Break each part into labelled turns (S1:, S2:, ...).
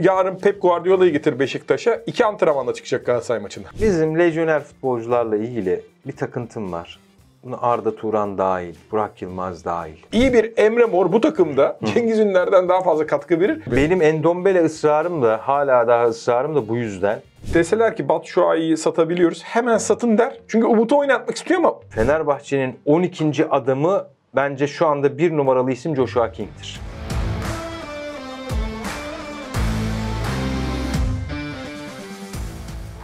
S1: yarın Pep Guardiola'yı getir Beşiktaş'a. İki antrenmanla çıkacak Galatasaray maçında. Bizim lejyoner futbolcularla ilgili bir takıntım var. Bunu Arda Turan dahil, Burak Yılmaz dahil. İyi bir Emre Mor bu takımda Hı. Cengiz Ünler'den daha fazla katkı verir. Benim Endombele ısrarım da hala daha ısrarım da bu yüzden. Deseler ki Batshuayi'yi satabiliyoruz hemen satın der. Çünkü Umut'u oynatmak istiyor ama. Fenerbahçe'nin 12. adamı bence şu anda bir numaralı isim Joshua King'tir.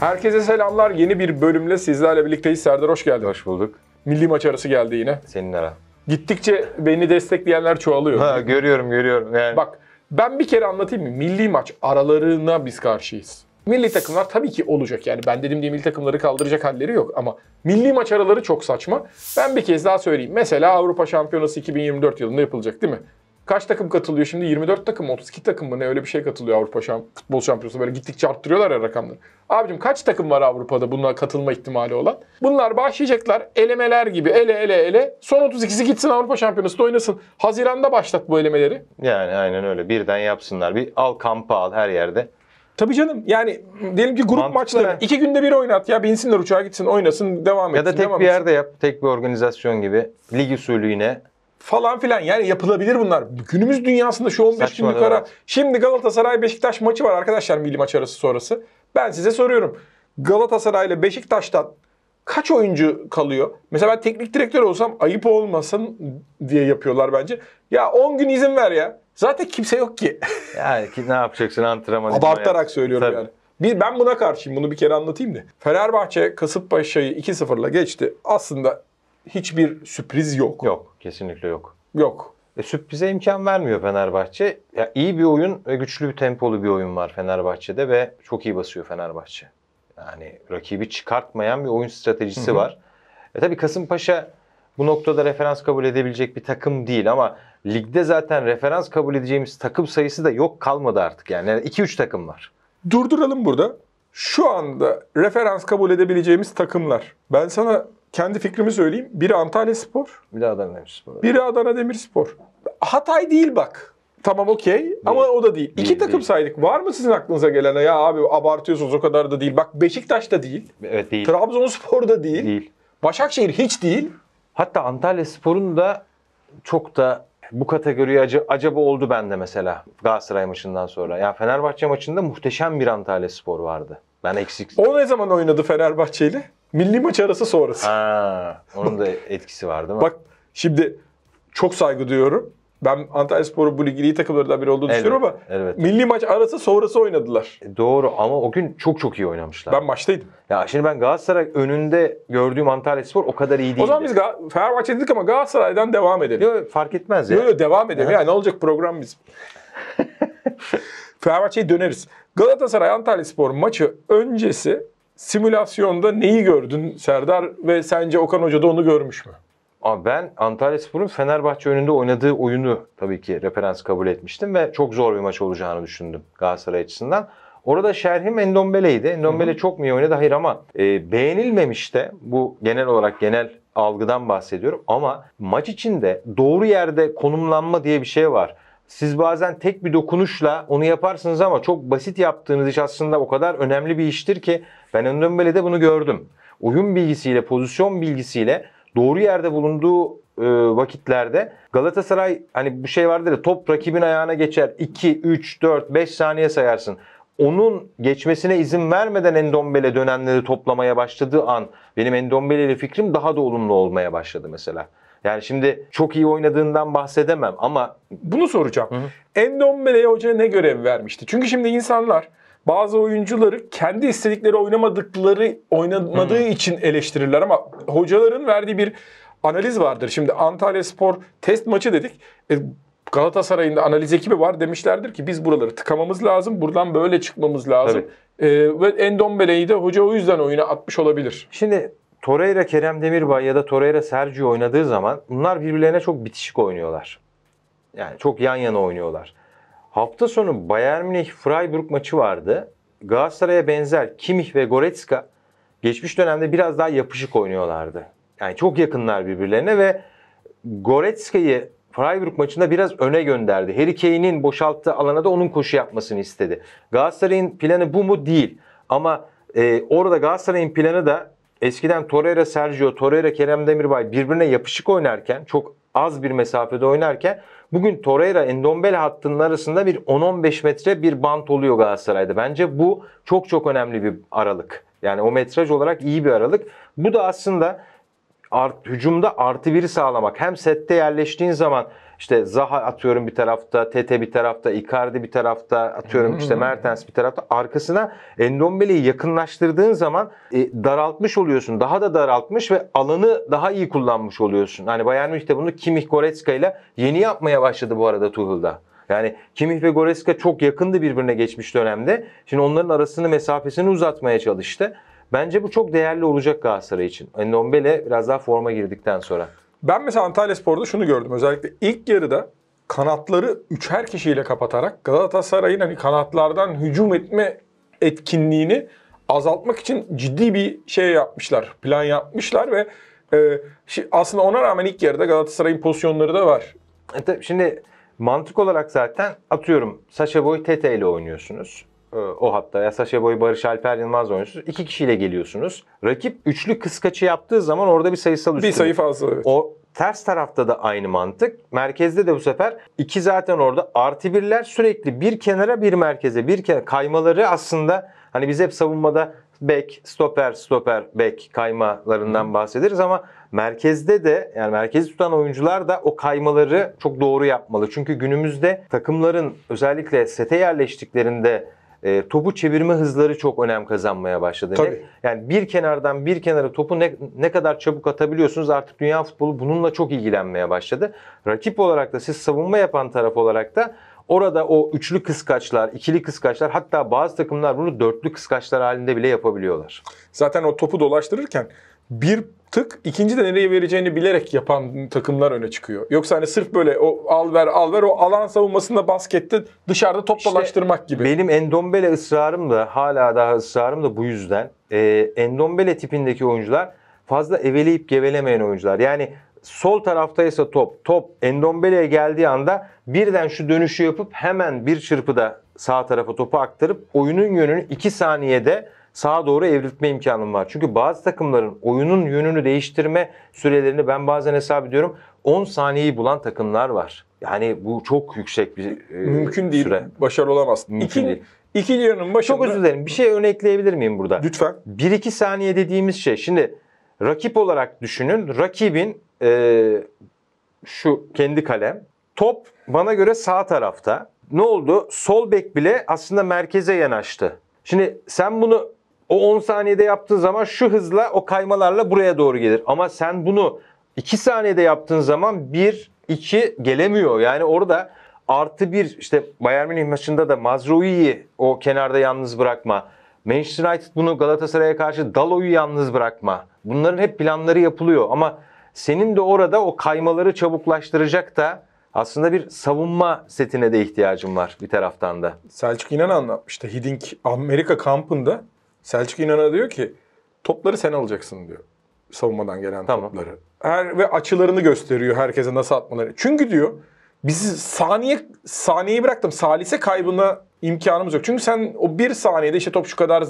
S1: Herkese selamlar. Yeni bir
S2: bölümle sizlerle birlikteyiz. Serdar hoş geldin. Hoş bulduk. Milli maç arası geldi yine. Senin Gittikçe beni destekleyenler çoğalıyor. Ha, görüyorum görüyorum. Yani. Bak ben bir kere anlatayım mı? Milli maç aralarına biz karşıyız. Milli takımlar tabii ki olacak yani ben dedim diye milli takımları kaldıracak halleri yok ama milli maç araları çok saçma. Ben bir kez daha söyleyeyim. Mesela Avrupa Şampiyonası 2024 yılında yapılacak değil mi? Kaç takım katılıyor şimdi? 24 takım mı? 32 takım mı? Ne öyle bir şey katılıyor Avrupa şamp Futbol Şampiyonası. Böyle gittikçe arttırıyorlar ya rakamları. Abicim kaç takım var Avrupa'da bununla katılma ihtimali olan? Bunlar başlayacaklar elemeler gibi ele ele ele. Son 32'si gitsin Avrupa Şampiyonası'nda oynasın. Haziran'da başlat bu elemeleri.
S1: Yani aynen öyle. Birden yapsınlar. Bir al kampa al her yerde. Tabii
S2: canım. Yani diyelim ki grup maçları iki günde bir oynat ya. Binsinler uçağa gitsin oynasın devam etsin. Ya da tek bir etsin. yerde
S1: yap. Tek bir organizasyon gibi. Lig usulü yine
S2: falan filan yani yapılabilir bunlar. Günümüz dünyasında şu 15 Saçma günlük ara. Şimdi Galatasaray Beşiktaş maçı var arkadaşlar milli maç arası sonrası. Ben size soruyorum. Galatasaray ile Beşiktaş'tan kaç oyuncu kalıyor? Mesela ben teknik direktör olsam ayıp olmasın diye yapıyorlar bence. Ya 10 gün izin ver ya. Zaten kimse yok ki.
S1: yani ki ne yapacaksın antrenman Abartarak yani.
S2: söylüyorum Tabii. yani. Bir, ben buna karşıyım. Bunu bir kere anlatayım da. Fenerbahçe
S1: Kasımpaşa'yı 2-0'la geçti. Aslında hiçbir sürpriz yok. Yok, kesinlikle yok. Yok. E, sürprize imkan vermiyor Fenerbahçe. Ya iyi bir oyun ve güçlü bir tempolu bir oyun var Fenerbahçe'de ve çok iyi basıyor Fenerbahçe. Yani rakibi çıkartmayan bir oyun stratejisi Hı-hı. var. E tabii Kasımpaşa bu noktada referans kabul edebilecek bir takım değil ama ligde zaten referans kabul edeceğimiz takım sayısı da yok kalmadı artık yani. 2-3 yani iki, üç takım var.
S2: Durduralım burada. Şu anda referans kabul edebileceğimiz takımlar. Ben sana kendi fikrimi söyleyeyim. Biri Antalya Spor. Biri Adana Demirspor. Biri Adana Demirspor. Hatay değil bak. Tamam okey ama o da değil. değil İki takım değil. saydık. Var mı sizin aklınıza gelen ya abi abartıyorsunuz o kadar da değil. Bak Beşiktaş da değil.
S1: Evet değil. Trabzonspor da değil. Değil. Başakşehir hiç değil. Hatta Antalya Spor'un da çok da bu kategoriye ac- acaba oldu bende mesela Galatasaray maçından sonra. Ya Fenerbahçe maçında muhteşem bir Antalya Spor vardı. Ben eksik. O ne zaman oynadı Fenerbahçe ile? Milli maç arası sonrası. Ha, onun da etkisi var değil mi? Bak şimdi
S2: çok saygı duyuyorum. Ben Antalya Spor'u bu ligin iyi takımlarından biri olduğunu elbette, düşünüyorum ama elbette. milli maç arası
S1: sonrası oynadılar. E doğru ama o gün çok çok iyi oynamışlar. Ben maçtaydım. Ya şimdi ben Galatasaray önünde gördüğüm Antalya Spor o kadar iyi değil. O zaman biz Gal- Fenerbahçe dedik ama Galatasaray'dan devam edelim. Yok
S2: fark etmez ya. Yok yo, devam edelim ya ne olacak program bizim. Fenerbahçe'ye döneriz. Galatasaray Antalya Spor maçı öncesi Simülasyonda neyi gördün Serdar ve sence Okan Hoca da onu görmüş mü?
S1: Ama ben Antalya Spor'un Fenerbahçe önünde oynadığı oyunu tabii ki referans kabul etmiştim ve çok zor bir maç olacağını düşündüm Galatasaray açısından. Orada şerhim Endombele'ydi. Endombele çok mu iyi oynadı? Hayır ama e, beğenilmemiş de bu genel olarak genel algıdan bahsediyorum. Ama maç içinde doğru yerde konumlanma diye bir şey var siz bazen tek bir dokunuşla onu yaparsınız ama çok basit yaptığınız iş aslında o kadar önemli bir iştir ki ben Endombele'de bunu gördüm. Oyun bilgisiyle, pozisyon bilgisiyle doğru yerde bulunduğu e, vakitlerde Galatasaray hani bu şey vardır ya top rakibin ayağına geçer 2, 3, 4, 5 saniye sayarsın. Onun geçmesine izin vermeden Endombele dönenleri toplamaya başladığı an benim Endombele ile fikrim daha da olumlu olmaya başladı mesela. Yani şimdi çok iyi oynadığından bahsedemem ama... Bunu soracağım. Hı hı. Endombele'ye hoca ne görev vermişti? Çünkü
S2: şimdi insanlar bazı oyuncuları kendi istedikleri oynamadıkları oynamadığı hmm. için eleştirirler ama hocaların verdiği bir analiz vardır. Şimdi Antalya Spor test maçı dedik. E, Galatasaray'ın da analiz ekibi var demişlerdir ki biz buraları tıkamamız lazım. Buradan böyle çıkmamız lazım. Tabii. E, ve Endombele'yi de hoca o yüzden oyuna atmış olabilir.
S1: Şimdi Torreira Kerem Demirbay ya da Torreira Sergio oynadığı zaman bunlar birbirlerine çok bitişik oynuyorlar. Yani çok yan yana oynuyorlar. Hafta sonu Bayern Münih Freiburg maçı vardı. Galatasaray'a benzer Kimih ve Goretzka geçmiş dönemde biraz daha yapışık oynuyorlardı. Yani çok yakınlar birbirlerine ve Goretzka'yı Freiburg maçında biraz öne gönderdi. Harry Kane'in boşalttığı alana da onun koşu yapmasını istedi. Galatasaray'ın planı bu mu? Değil. Ama e, orada Galatasaray'ın planı da Eskiden Torreira, Sergio, Torreira, Kerem Demirbay birbirine yapışık oynarken, çok az bir mesafede oynarken bugün Torreira, Endombele hattının arasında bir 10-15 metre bir bant oluyor Galatasaray'da. Bence bu çok çok önemli bir aralık. Yani o metraj olarak iyi bir aralık. Bu da aslında art, hücumda artı biri sağlamak. Hem sette yerleştiğin zaman işte Zaha atıyorum bir tarafta, TT bir tarafta, Icardi bir tarafta, atıyorum işte hmm. Mertens bir tarafta. Arkasına Endombele'yi yakınlaştırdığın zaman e, daraltmış oluyorsun. Daha da daraltmış ve alanı daha iyi kullanmış oluyorsun. Hani Bayern Münih de bunu Kimih Goretzka ile yeni yapmaya başladı bu arada Tuhel'da. Yani Kimih ve Goretzka çok yakındı birbirine geçmiş dönemde. Şimdi onların arasını mesafesini uzatmaya çalıştı. Bence bu çok değerli olacak Galatasaray için. Endombele biraz daha forma girdikten sonra. Ben mesela Antalya Spor'da şunu gördüm.
S2: Özellikle ilk yarıda kanatları üçer kişiyle kapatarak Galatasaray'ın hani kanatlardan hücum etme etkinliğini azaltmak için ciddi bir şey yapmışlar. Plan yapmışlar ve e, aslında ona rağmen ilk yarıda Galatasaray'ın pozisyonları da
S1: var. E, şimdi mantık olarak zaten atıyorum Saşa Boy Tete ile oynuyorsunuz. Ee, o hatta ya Sasha Boy, Barış Alper Yılmaz oyuncusu İki kişiyle geliyorsunuz. Rakip üçlü kıskaçı yaptığı zaman orada bir sayısal üstünlük. Bir sayı fazla evet. O ters tarafta da aynı mantık. Merkezde de bu sefer iki zaten orada artı birler sürekli bir kenara bir merkeze bir kenara kaymaları aslında hani biz hep savunmada back stoper, stoper, back kaymalarından bahsederiz ama merkezde de yani merkezi tutan oyuncular da o kaymaları çok doğru yapmalı. Çünkü günümüzde takımların özellikle sete yerleştiklerinde e, topu çevirme hızları çok önem kazanmaya başladı. Tabii. Ne, yani bir kenardan bir kenara topu ne, ne kadar çabuk atabiliyorsunuz artık dünya futbolu bununla çok ilgilenmeye başladı. Rakip olarak da siz savunma yapan taraf olarak da Orada o üçlü kıskaçlar, ikili kıskaçlar hatta bazı takımlar bunu dörtlü kıskaçlar halinde bile yapabiliyorlar. Zaten o topu dolaştırırken
S2: bir tık ikinci de nereye vereceğini bilerek yapan takımlar öne çıkıyor. Yoksa hani sırf böyle o al ver al ver o alan savunmasında baskette dışarıda top işte dolaştırmak
S1: gibi. Benim Endombele ısrarım da hala daha ısrarım da bu yüzden. Ee, Endombele tipindeki oyuncular fazla eveleyip gevelemeyen oyuncular. Yani sol taraftaysa top, top Endombele'ye geldiği anda birden şu dönüşü yapıp hemen bir çırpıda sağ tarafa topu aktarıp oyunun yönünü 2 saniyede sağa doğru evrilme imkanım var. Çünkü bazı takımların oyunun yönünü değiştirme sürelerini ben bazen hesap ediyorum. 10 saniyeyi bulan takımlar var. Yani bu çok yüksek bir e, Mümkün değil. Süre. Başarılı olamazsın. Mümkün İki, değil. İkinci yarının başında... Çok özür dilerim. Bir şey örnekleyebilir miyim burada? Lütfen. 1-2 saniye dediğimiz şey. Şimdi rakip olarak düşünün. Rakibin e, şu kendi kalem. Top bana göre sağ tarafta. Ne oldu? Sol bek bile aslında merkeze yanaştı. Şimdi sen bunu o 10 saniyede yaptığın zaman şu hızla o kaymalarla buraya doğru gelir. Ama sen bunu 2 saniyede yaptığın zaman 1, 2 gelemiyor. Yani orada artı 1 işte Bayern Münih maçında da Mazroui'yi o kenarda yalnız bırakma. Manchester United bunu Galatasaray'a karşı Dalo'yu yalnız bırakma. Bunların hep planları yapılıyor ama senin de orada o kaymaları çabuklaştıracak da aslında bir savunma setine de ihtiyacım var bir taraftan da. Selçuk İnan anlatmıştı. Hiddink Amerika kampında Selçuk İnan'a diyor ki topları sen
S2: alacaksın diyor. Savunmadan gelen tamam. topları. Her, ve açılarını gösteriyor herkese nasıl atmaları. Çünkü diyor bizi saniye saniyeyi bıraktım. Salise kaybına imkanımız yok. Çünkü sen o bir saniyede işte top şu kadar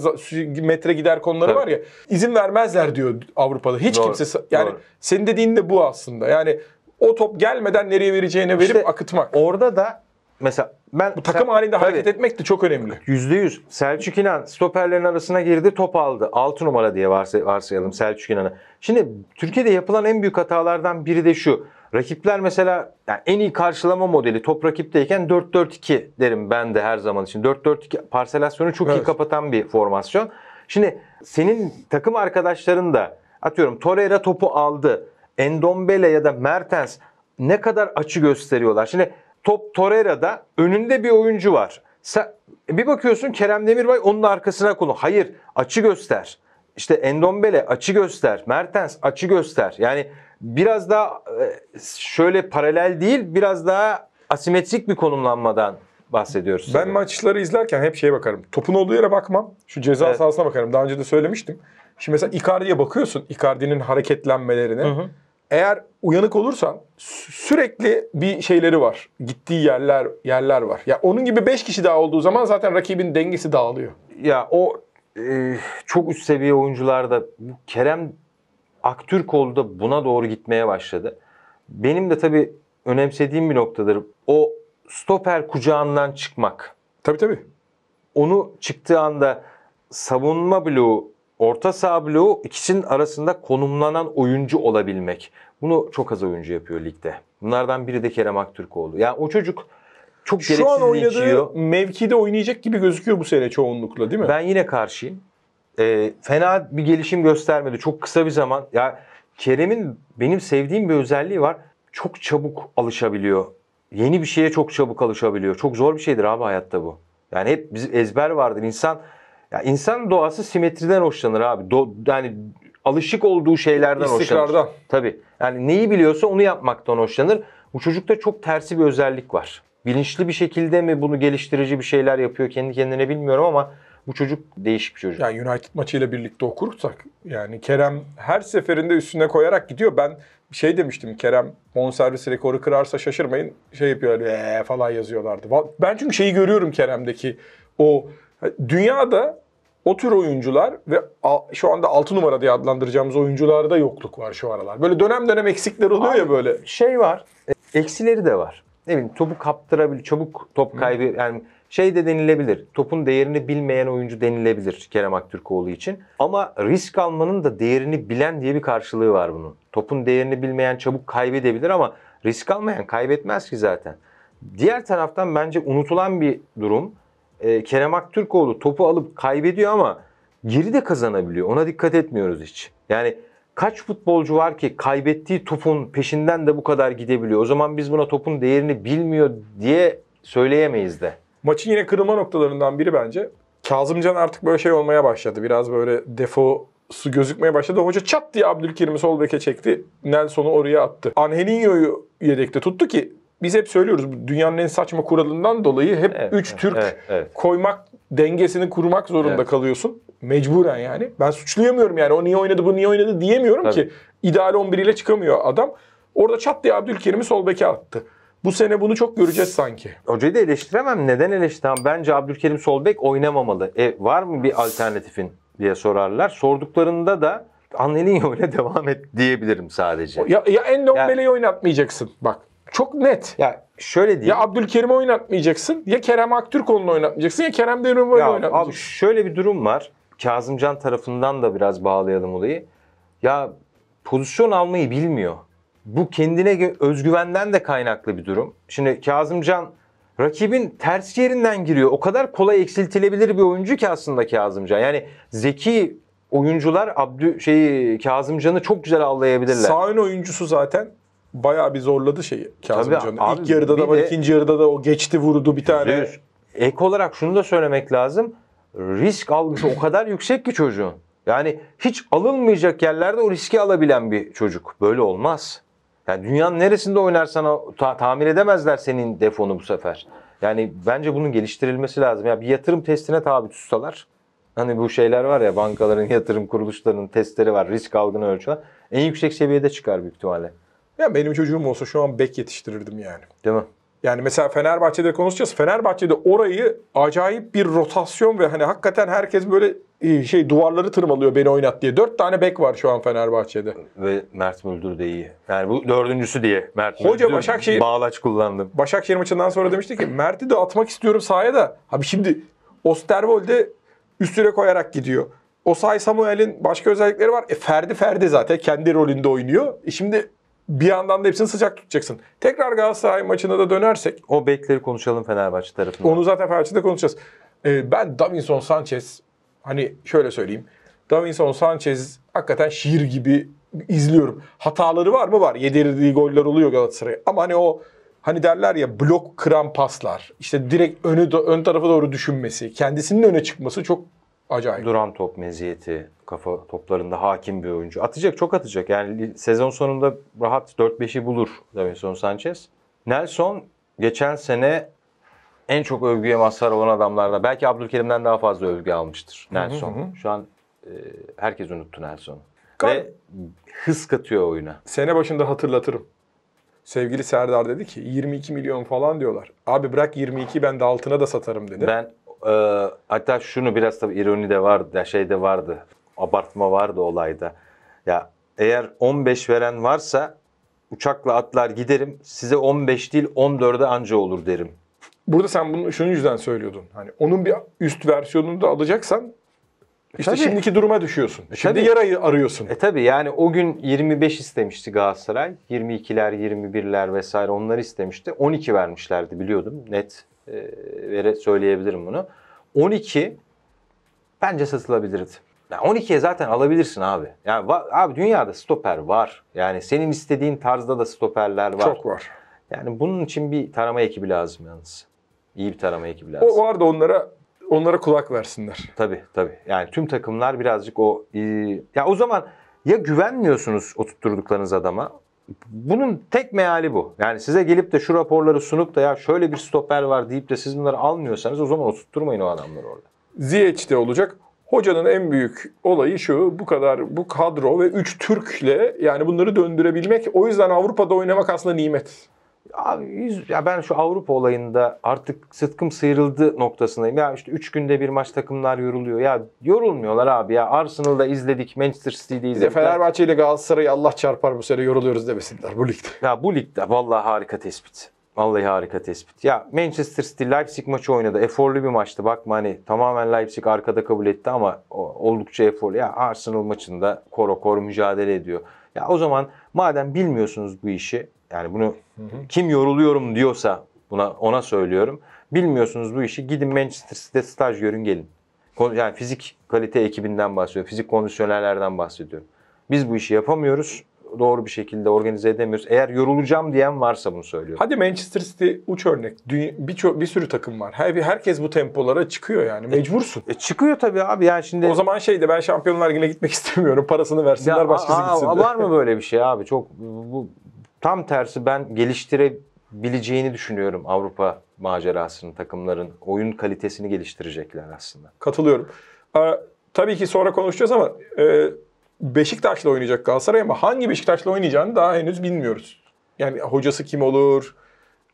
S2: metre gider konuları Tabii. var ya. izin vermezler diyor Avrupa'da. Hiç Doğru. kimse yani Doğru. senin dediğin de bu aslında. Yani o top gelmeden nereye vereceğine işte verip akıtmak. Orada da mesela ben bu takım halinde tabii, hareket etmek de çok önemli.
S1: Yüzde yüz. Selçuk İnan stoperlerin arasına girdi, top aldı. 6 numara diye varsay varsayalım Selçuk İnan'ı. Şimdi Türkiye'de yapılan en büyük hatalardan biri de şu. Rakipler mesela yani en iyi karşılama modeli top rakipteyken 4-4-2 derim ben de her zaman için. 4-4-2 parselasyonu çok evet. iyi kapatan bir formasyon. Şimdi senin takım arkadaşların da atıyorum Torreira topu aldı. Endombele ya da Mertens ne kadar açı gösteriyorlar. Şimdi top Torreira'da önünde bir oyuncu var. Sen, bir bakıyorsun Kerem Demirbay onun arkasına konu. Hayır açı göster. İşte Endombele açı göster. Mertens açı göster. Yani biraz daha e, şöyle paralel değil biraz daha asimetrik bir konumlanmadan bahsediyoruz. Ben seninle. maçları izlerken hep şeye bakarım. Topun
S2: olduğu yere bakmam. Şu ceza evet. sahasına bakarım. Daha önce de söylemiştim. Şimdi mesela Icardi'ye bakıyorsun. Icardi'nin hareketlenmelerine. Hı hı eğer uyanık olursan sürekli bir şeyleri var. Gittiği yerler yerler var. Ya onun gibi 5 kişi daha olduğu zaman zaten rakibin dengesi dağılıyor.
S1: Ya o e, çok üst seviye oyuncularda bu Kerem Aktürkoğlu da buna doğru gitmeye başladı. Benim de tabii önemsediğim bir noktadır. O stoper kucağından çıkmak. Tabii tabii. Onu çıktığı anda savunma bloğu Orta saha bloğu ikisinin arasında konumlanan oyuncu olabilmek. Bunu çok az oyuncu yapıyor ligde. Bunlardan biri de Kerem Aktürkoğlu. Yani o çocuk çok Şu an oynadığı içiyor. mevkide oynayacak gibi gözüküyor bu sene çoğunlukla değil mi? Ben yine karşıyım. E, fena bir gelişim göstermedi. Çok kısa bir zaman. Ya Kerem'in benim sevdiğim bir özelliği var. Çok çabuk alışabiliyor. Yeni bir şeye çok çabuk alışabiliyor. Çok zor bir şeydir abi hayatta bu. Yani hep biz ezber vardır. İnsan ya insan doğası simetriden hoşlanır abi. Do, yani alışık olduğu şeylerden İstikrardan. hoşlanır. Tabii. Yani neyi biliyorsa onu yapmaktan hoşlanır. Bu çocukta çok tersi bir özellik var. Bilinçli bir şekilde mi bunu geliştirici bir şeyler yapıyor kendi kendine bilmiyorum ama bu çocuk değişik bir çocuk. Yani United maçıyla birlikte okursak yani Kerem
S2: her seferinde üstüne koyarak gidiyor. Ben şey demiştim Kerem bonservis rekoru kırarsa şaşırmayın şey yapıyor ee falan yazıyorlardı. Ben çünkü şeyi görüyorum Kerem'deki o dünyada o tür oyuncular ve şu anda 6 numara diye adlandıracağımız
S1: oyuncularda yokluk var şu aralar. Böyle dönem dönem eksikler oluyor Abi, ya böyle. Şey var. E, eksileri de var. Ne bileyim topu kaptırabilir, çabuk top kaybı yani şey de denilebilir. Topun değerini bilmeyen oyuncu denilebilir Kerem Aktürkoğlu için. Ama risk almanın da değerini bilen diye bir karşılığı var bunun. Topun değerini bilmeyen çabuk kaybedebilir ama risk almayan kaybetmez ki zaten. Diğer taraftan bence unutulan bir durum e, Kerem Aktürkoğlu topu alıp kaybediyor ama geri de kazanabiliyor. Ona dikkat etmiyoruz hiç. Yani kaç futbolcu var ki kaybettiği topun peşinden de bu kadar gidebiliyor. O zaman biz buna topun değerini bilmiyor diye söyleyemeyiz de. Maçın yine kırılma noktalarından biri
S2: bence. Kazımcan artık böyle şey olmaya başladı. Biraz böyle defo su gözükmeye başladı. Hoca çat diye Abdülkerim'i sol beke çekti. Nelson'u oraya attı. Angelinho'yu yedekte tuttu ki biz hep söylüyoruz dünyanın en saçma kuralından dolayı hep 3 evet, üç Türk evet, evet. koymak dengesini kurmak zorunda evet. kalıyorsun. Mecburen yani. Ben suçlayamıyorum yani. O niye oynadı, bu niye oynadı diyemiyorum Tabii. ki. İdeal 11 ile çıkamıyor adam. Orada çat diye Abdülkerim'i sol beke attı. Bu sene bunu çok göreceğiz sanki.
S1: Hocayı da eleştiremem. Neden eleştiremem? Bence Abdülkerim sol bek oynamamalı. E, var mı bir alternatifin diye sorarlar. Sorduklarında da Annelinho ile devam et diyebilirim sadece. Ya, ya en Lombele'yi yani, oynatmayacaksın bak. Çok net. Ya şöyle diyeyim. Ya Abdülkerim'i oynatmayacaksın ya Kerem Aktürkoğlu'nu oynatmayacaksın ya Kerem Demirbağ'ı oynatmayacaksın. Abi şöyle bir durum var. Kazımcan tarafından da biraz bağlayalım olayı. Ya pozisyon almayı bilmiyor. Bu kendine özgüvenden de kaynaklı bir durum. Şimdi Kazımcan rakibin ters yerinden giriyor. O kadar kolay eksiltilebilir bir oyuncu ki aslında Kazımcan. Yani zeki oyuncular Abdü şeyi Kazımcan'ı çok güzel avlayabilirler. Sağ
S2: oyuncusu zaten bayağı bir zorladı şeyi Kazım Tabii, Can'ı. İlk yarıda da var, de, ikinci yarıda da o geçti vurdu bir tane. Diyor,
S1: ek olarak şunu da söylemek lazım. Risk algısı o kadar yüksek ki çocuğun. Yani hiç alınmayacak yerlerde o riski alabilen bir çocuk. Böyle olmaz. Yani dünyanın neresinde oynarsan ta- tamir edemezler senin defonu bu sefer. Yani bence bunun geliştirilmesi lazım. Ya bir yatırım testine tabi tutsalar. Hani bu şeyler var ya bankaların, yatırım kuruluşlarının testleri var. Risk algını ölçüyorlar. En yüksek seviyede çıkar büyük ihtimalle. Ya benim çocuğum olsa şu an bek yetiştirirdim yani. Değil mi?
S2: Yani mesela Fenerbahçe'de konuşacağız. Fenerbahçe'de orayı acayip bir rotasyon ve hani hakikaten herkes böyle e, şey duvarları tırmalıyor beni oynat diye. Dört tane bek var şu
S1: an Fenerbahçe'de. Ve Mert Müldür de iyi. Yani bu dördüncüsü diye Mert Müldür Hoca Başakşehir, bağlaç kullandım.
S2: Başakşehir maçından sonra demişti ki Mert'i de atmak istiyorum sahaya da. Abi şimdi Osterwold'e üstüne koyarak gidiyor. Osay Samuel'in başka özellikleri var. E Ferdi Ferdi zaten kendi rolünde oynuyor. E şimdi bir yandan da hepsini sıcak tutacaksın. Tekrar Galatasaray maçına da dönersek. O bekleri konuşalım Fenerbahçe tarafında. Onu zaten Fenerbahçe'de konuşacağız. Ee, ben Davinson Sanchez hani şöyle söyleyeyim. Davinson Sanchez hakikaten şiir gibi izliyorum. Hataları var mı? Var. Yedirdiği goller oluyor Galatasaray'a. Ama hani o hani derler ya blok kıran paslar, İşte direkt önü ön tarafa doğru düşünmesi, kendisinin öne çıkması çok
S1: Acayip. Duran top meziyeti, kafa toplarında hakim bir oyuncu. Atacak, çok atacak. Yani sezon sonunda rahat 4-5'i bulur Davinson Sanchez. Nelson geçen sene en çok övgüye mazhar olan adamlarda belki Abdülkerim'den daha fazla övgü almıştır Nelson. Hı hı hı. Şu an e, herkes unuttu Nelson'u. Gal- Ve hız katıyor oyuna. Sene başında hatırlatırım. Sevgili Serdar dedi
S2: ki 22 milyon falan diyorlar. Abi bırak 22 ben de altına da satarım dedi. Ben
S1: e, hatta şunu biraz tabii ironi de vardı, şey de vardı, abartma vardı olayda. Ya eğer 15 veren varsa uçakla atlar giderim, size 15 değil 14'e anca olur derim.
S2: Burada sen bunu şunun yüzden söylüyordun. Hani onun bir üst
S1: versiyonunu da
S2: alacaksan e işte tabii. şimdiki duruma düşüyorsun. E Şimdi tabii.
S1: yarayı arıyorsun. E tabii yani o gün 25 istemişti Galatasaray. 22'ler, 21'ler vesaire onları istemişti. 12 vermişlerdi biliyordum net. E, vere söyleyebilirim bunu. 12 bence satılabilirdi. Yani 12'ye zaten alabilirsin abi. Yani abi dünyada stoper var. Yani senin istediğin tarzda da stoperler var. Çok var. Yani bunun için bir tarama ekibi lazım yalnız. İyi bir tarama ekibi lazım. O var da onlara onlara kulak versinler. Tabii tabii. Yani tüm takımlar birazcık o e, ya o zaman ya güvenmiyorsunuz oturtturduklarınız adama bunun tek meali bu. Yani size gelip de şu raporları sunup da ya şöyle bir stoper var deyip de siz bunları almıyorsanız o zaman oturtturmayın o adamları orada. Ziyech'te olacak. Hocanın en büyük olayı şu bu kadar bu kadro ve
S2: 3 Türk'le yani bunları döndürebilmek. O yüzden Avrupa'da oynamak aslında nimet. Abi
S1: yüz, ya ben şu Avrupa olayında artık sıtkım sıyrıldı noktasındayım. Ya işte 3 günde bir maç takımlar yoruluyor. Ya yorulmuyorlar abi ya. Arsenal'da izledik, Manchester City'de izledik. Bir de Fenerbahçe
S2: ile Galatasaray'ı Allah çarpar bu sene yoruluyoruz demesinler
S1: bu ligde. Ya bu ligde vallahi harika tespit. Vallahi harika tespit. Ya Manchester City Leipzig maçı oynadı. Eforlu bir maçtı. Bakma hani tamamen Leipzig arkada kabul etti ama oldukça eforlu. Ya Arsenal maçında koro kor mücadele ediyor. Ya o zaman madem bilmiyorsunuz bu işi yani bunu hı hı. kim yoruluyorum diyorsa buna ona söylüyorum. Bilmiyorsunuz bu işi gidin Manchester City'de staj görün gelin. Yani fizik kalite ekibinden bahsediyor, Fizik kondisyonerlerden bahsediyor. Biz bu işi yapamıyoruz. Doğru bir şekilde organize edemiyoruz. Eğer yorulacağım diyen varsa bunu söylüyorum.
S2: Hadi Manchester City uç örnek. Bir, bir sürü takım var. Her, herkes bu tempolara çıkıyor yani. E, mecbursun. E, çıkıyor tabii abi. Yani şimdi O zaman şeydi ben Şampiyonlar Ligi'ne gitmek istemiyorum. Parasını versinler ya, başkası a, a, gitsin. De. Var mı böyle
S1: bir şey abi? Çok bu Tam tersi ben geliştirebileceğini düşünüyorum Avrupa macerasının, takımların oyun kalitesini geliştirecekler aslında.
S2: Katılıyorum. Ee, tabii ki sonra konuşacağız ama e, Beşiktaş'la oynayacak Galatasaray ama hangi Beşiktaş'la oynayacağını daha henüz bilmiyoruz. Yani hocası kim olur?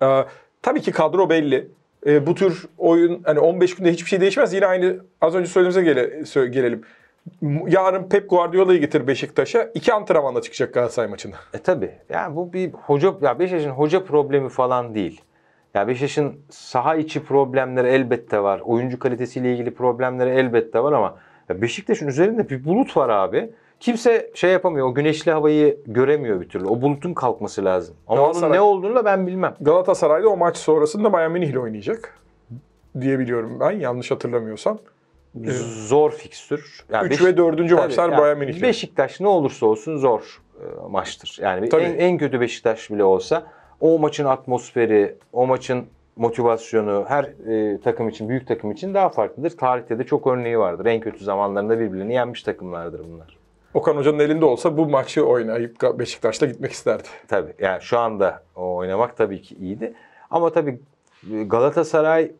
S2: Ee, tabii ki kadro belli. Ee, bu tür oyun hani 15 günde hiçbir şey değişmez. Yine aynı az önce söylediğimize gele, gelelim yarın Pep Guardiola'yı getir Beşiktaş'a.
S1: iki antrenmanda çıkacak Galatasaray maçında. E tabi. Yani bu bir hoca, ya Beşiktaş'ın hoca problemi falan değil. Ya Beşiktaş'ın saha içi problemleri elbette var. Oyuncu kalitesiyle ilgili problemleri elbette var ama Beşiktaş'ın üzerinde bir bulut var abi. Kimse şey yapamıyor. O güneşli havayı göremiyor bir türlü. O bulutun kalkması lazım. Ama onun ne olduğunu da ben bilmem.
S2: Galatasaray'da o maç sonrasında Bayern Münih ile oynayacak diyebiliyorum ben yanlış hatırlamıyorsam
S1: zor fikstür. Yani 3 ve 4. Tabii, maçlar yani Bayern Münih'le. Beşiktaş ne olursa olsun zor e, maçtır. Yani en, en kötü Beşiktaş bile olsa o maçın atmosferi, o maçın motivasyonu her e, takım için, büyük takım için daha farklıdır. Tarihte de çok örneği vardır. En kötü zamanlarında birbirini yenmiş takımlardır bunlar. Okan Hoca'nın elinde olsa bu maçı oynayıp Beşiktaş'ta gitmek isterdi. Tabii. Yani şu anda oynamak tabii ki iyiydi. Ama tabii e, Galatasaray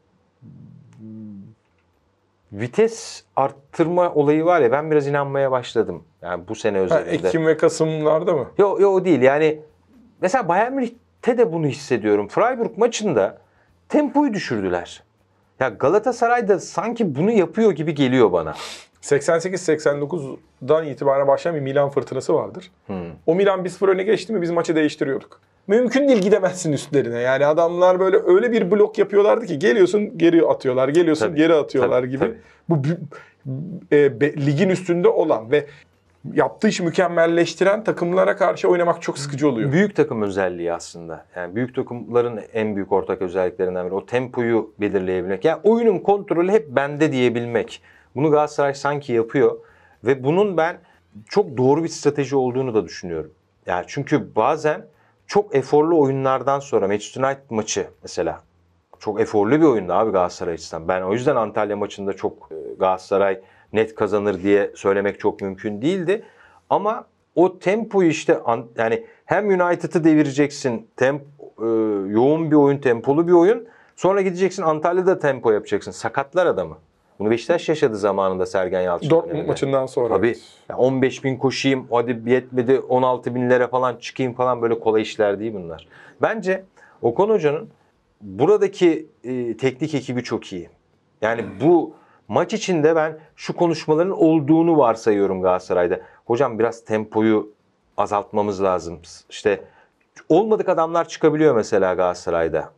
S1: vites arttırma olayı var ya ben biraz inanmaya başladım. Yani bu sene özellikle. Ha, Ekim ve Kasım'larda mı? Yok yok değil yani mesela Bayern Münih'te de bunu hissediyorum. Freiburg maçında tempoyu düşürdüler. Ya Galatasaray da sanki
S2: bunu yapıyor gibi geliyor bana. 88-89'dan itibaren başlayan bir Milan fırtınası vardır. Hmm. O Milan 1-0 öne geçti mi biz maçı değiştiriyorduk mümkün değil gidemezsin üstlerine. Yani adamlar böyle öyle bir blok yapıyorlardı ki geliyorsun geri atıyorlar, geliyorsun tabii, geri atıyorlar tabii, gibi. Tabii. Bu e, be, ligin üstünde olan ve yaptığı işi
S1: mükemmelleştiren takımlara karşı oynamak çok sıkıcı oluyor. Büyük takım özelliği aslında. Yani büyük takımların en büyük ortak özelliklerinden biri o tempoyu belirleyebilmek. Yani oyunun kontrolü hep bende diyebilmek. Bunu Galatasaray sanki yapıyor ve bunun ben çok doğru bir strateji olduğunu da düşünüyorum. Yani çünkü bazen çok eforlu oyunlardan sonra Manchester United maçı mesela çok eforlu bir oyundu abi Galatasaray açısından. Ben o yüzden Antalya maçında çok e, Galatasaray net kazanır diye söylemek çok mümkün değildi. Ama o tempo işte yani hem United'ı devireceksin, temp, e, yoğun bir oyun, tempolu bir oyun. Sonra gideceksin Antalya'da tempo yapacaksın. Sakatlar adamı. Bunu Beşiktaş yaşadı zamanında Sergen Yalçın. Dortmund döneminde. maçından sonra. Tabii. Yani 15 bin koşayım, hadi yetmedi 16 binlere falan çıkayım falan böyle kolay işler değil bunlar. Bence Okan Hoca'nın buradaki e, teknik ekibi çok iyi. Yani bu maç içinde ben şu konuşmaların olduğunu varsayıyorum Galatasaray'da. Hocam biraz tempoyu azaltmamız lazım. İşte olmadık adamlar çıkabiliyor mesela Galatasaray'da.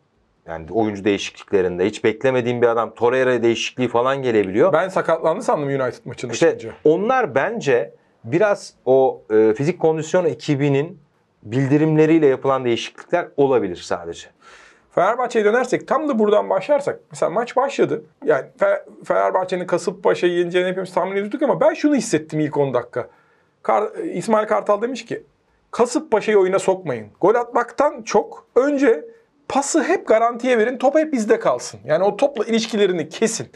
S1: Yani oyuncu değişikliklerinde hiç beklemediğim bir adam Torreira değişikliği falan gelebiliyor. Ben sakatlandı sandım United maçında. İşte ikinci. onlar bence biraz o e, fizik kondisyon ekibinin bildirimleriyle yapılan değişiklikler olabilir sadece.
S2: Fenerbahçe'ye dönersek tam da buradan başlarsak mesela maç başladı. Yani Fe- Fenerbahçe'nin başa yeneceğini hepimiz tahmin ediyorduk ama ben şunu hissettim ilk 10 dakika. Kar- İsmail Kartal demiş ki kasıp Kasımpaşa'yı oyuna sokmayın. Gol atmaktan çok önce Pası hep garantiye verin. Top hep bizde kalsın. Yani o topla ilişkilerini kesin.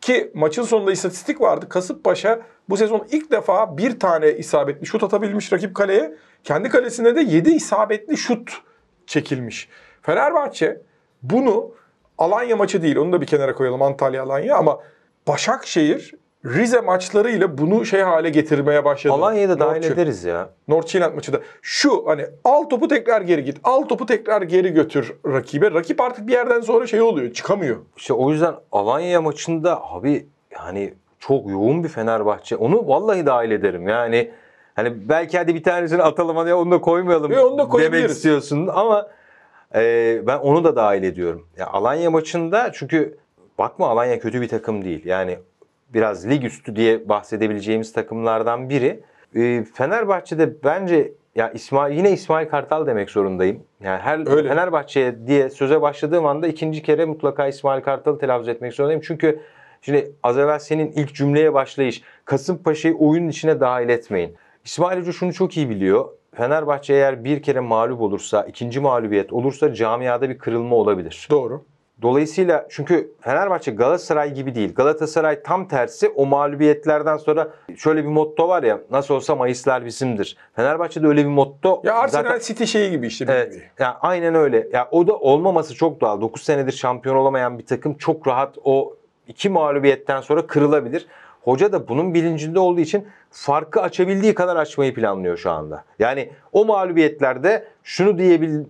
S2: Ki maçın sonunda istatistik vardı. Kasımpaşa bu sezon ilk defa bir tane isabetli şut atabilmiş rakip kaleye. Kendi kalesine de 7 isabetli şut çekilmiş. Fenerbahçe bunu Alanya maçı değil onu da bir kenara koyalım Antalya Alanya ama Başakşehir Rize maçları ile bunu şey hale getirmeye başladı. Alanya'yı da dahil North ederiz ya. North maçı da. Şu hani al topu tekrar geri git. Al topu tekrar geri götür
S1: rakibe. Rakip artık bir yerden sonra şey oluyor. Çıkamıyor. İşte o yüzden Alanya maçında abi yani çok yoğun bir Fenerbahçe. Onu vallahi dahil ederim. Yani hani belki hadi bir tanesini atalım hadi onu da koymayalım e, onu da demek istiyorsun ama e, ben onu da dahil ediyorum. Ya Alanya maçında çünkü bakma Alanya kötü bir takım değil. Yani biraz lig üstü diye bahsedebileceğimiz takımlardan biri. Ee, Fenerbahçe'de bence ya İsmail yine İsmail Kartal demek zorundayım. Yani her Öyle. Fenerbahçe diye söze başladığım anda ikinci kere mutlaka İsmail Kartal'ı telaffuz etmek zorundayım. Çünkü şimdi az evvel senin ilk cümleye başlayış Kasımpaşa'yı oyunun içine dahil etmeyin. İsmail Hoca şunu çok iyi biliyor. Fenerbahçe eğer bir kere mağlup olursa, ikinci mağlubiyet olursa camiada bir kırılma olabilir. Doğru. Dolayısıyla çünkü Fenerbahçe Galatasaray gibi değil. Galatasaray tam tersi o mağlubiyetlerden sonra şöyle bir motto var ya nasıl olsa Mayıslar bizimdir. Fenerbahçe'de öyle bir motto. Ya Arsenal zaten, City şeyi gibi işte. Evet, gibi. Yani aynen öyle. Ya o da olmaması çok doğal. 9 senedir şampiyon olamayan bir takım çok rahat o iki mağlubiyetten sonra kırılabilir. Hoca da bunun bilincinde olduğu için farkı açabildiği kadar açmayı planlıyor şu anda. Yani o mağlubiyetlerde şunu diyebil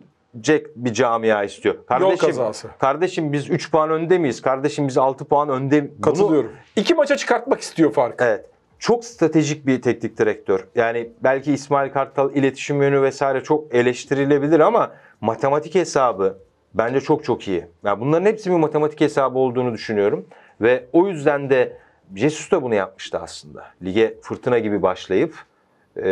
S1: Jack bir camia istiyor. Kardeşim, Yol kazası. Kardeşim biz 3 puan önde miyiz? Kardeşim biz 6 puan önde. Katılıyorum. Bunu... maça çıkartmak istiyor farkı. Evet. Çok stratejik bir teknik direktör. Yani belki İsmail Kartal iletişim yönü vesaire çok eleştirilebilir ama matematik hesabı bence çok çok iyi. Yani bunların hepsi bir matematik hesabı olduğunu düşünüyorum. Ve o yüzden de Jesus da bunu yapmıştı aslında. Lige fırtına gibi başlayıp e,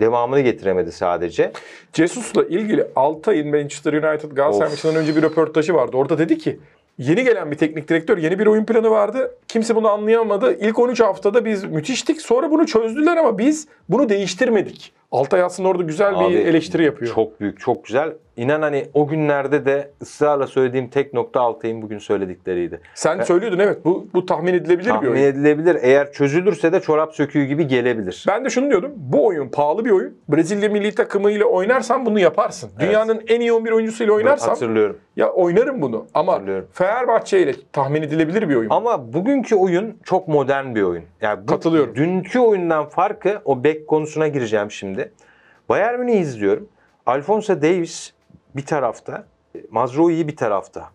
S1: devamını getiremedi sadece. Cesus'la ilgili 6 Manchester United Galatasaray maçından önce
S2: bir röportajı vardı. Orada dedi ki yeni gelen bir teknik direktör, yeni bir oyun planı vardı. Kimse bunu anlayamadı. İlk 13 haftada biz müthiştik. Sonra bunu çözdüler ama biz bunu değiştirmedik. Altay aslında orada güzel Abi, bir
S1: eleştiri yapıyor. Çok büyük, çok güzel. İnan hani o günlerde de ısrarla söylediğim tek nokta Altay'ın bugün söyledikleriydi. Sen ben, söylüyordun evet bu bu tahmin edilebilir tahmin bir oyun. Tahmin edilebilir. Eğer çözülürse de çorap söküğü gibi gelebilir. Ben de şunu diyordum. Bu oyun pahalı bir oyun.
S2: Brezilya milli takımıyla ile oynarsan bunu yaparsın. Evet. Dünyanın en iyi 11 oyuncusuyla oynarsan. Hatırlıyorum.
S1: Ya oynarım bunu ama Fenerbahçe ile tahmin edilebilir bir oyun. Ama bugünkü oyun çok modern bir oyun. Yani bu, Katılıyorum. Dünkü oyundan farkı o bek konusuna gireceğim şimdi. Bayern Münih'i izliyorum. Alfonso Davis bir tarafta, Mazrui bir tarafta.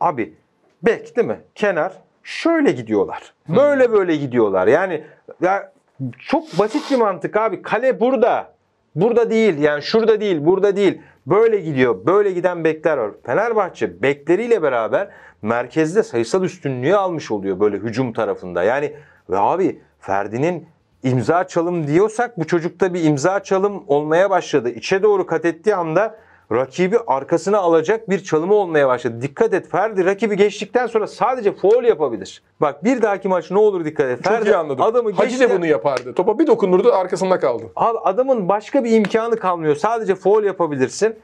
S1: Abi bek değil mi? Kenar şöyle gidiyorlar. Böyle hmm. böyle gidiyorlar. Yani ya çok basit bir mantık abi. Kale burada. Burada değil. Yani şurada değil, burada değil. Böyle gidiyor. Böyle giden bekler var. Fenerbahçe bekleriyle beraber merkezde sayısal üstünlüğü almış oluyor böyle hücum tarafında. Yani ve abi Ferdi'nin imza çalım diyorsak bu çocukta bir imza çalım olmaya başladı. İçe doğru kat ettiği anda rakibi arkasına alacak bir çalımı olmaya başladı. Dikkat et Ferdi rakibi geçtikten sonra sadece foul yapabilir. Bak bir dahaki maç ne olur dikkat et. Çok iyi Adamı Hacı geçti, de bunu yapardı. Topa bir dokunurdu arkasında kaldı. Abi adamın başka bir imkanı kalmıyor. Sadece foul yapabilirsin.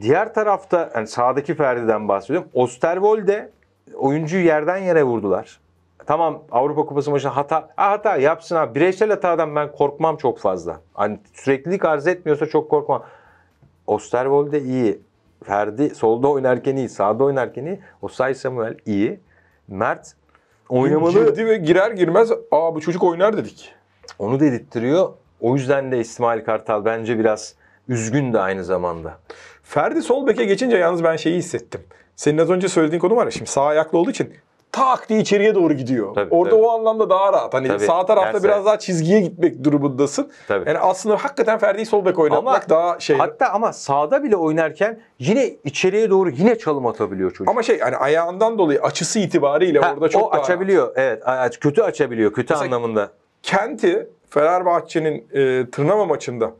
S1: Diğer tarafta yani sağdaki Ferdi'den bahsediyorum. Osterwold'e oyuncuyu yerden yere vurdular. Tamam Avrupa Kupası maçında hata ha, hata yapsın abi. Bireysel hatadan ben korkmam çok fazla. Hani süreklilik arz etmiyorsa çok korkmam. Osterwolde iyi. Ferdi solda oynarken iyi, sağda oynarken iyi. Osay Samuel iyi. Mert oynamalı. Girdi ve girer girmez aa bu çocuk oynar dedik. Onu dedirttiriyor. O yüzden de İsmail Kartal bence biraz üzgün de aynı zamanda. Ferdi sol beke geçince yalnız ben şeyi hissettim.
S2: Senin az önce söylediğin konu var ya şimdi sağ ayaklı olduğu için tak diye içeriye doğru gidiyor. Tabii, Orada tabii. o anlamda daha rahat. Hani tabii, sağ tarafta terse. biraz daha çizgiye gitmek durumundasın. Tabii. Yani aslında hakikaten Ferdi sol bek oynatmak ama, daha şey. Hatta ama sağda bile oynarken yine içeriye doğru yine çalım atabiliyor çocuk. Ama şey hani ayağından dolayı açısı itibariyle ha, orada çok o daha
S1: açabiliyor. Rahat. Evet, kötü açabiliyor kötü Mesela anlamında.
S2: Kenti Fenerbahçe'nin e, Tırnava maçında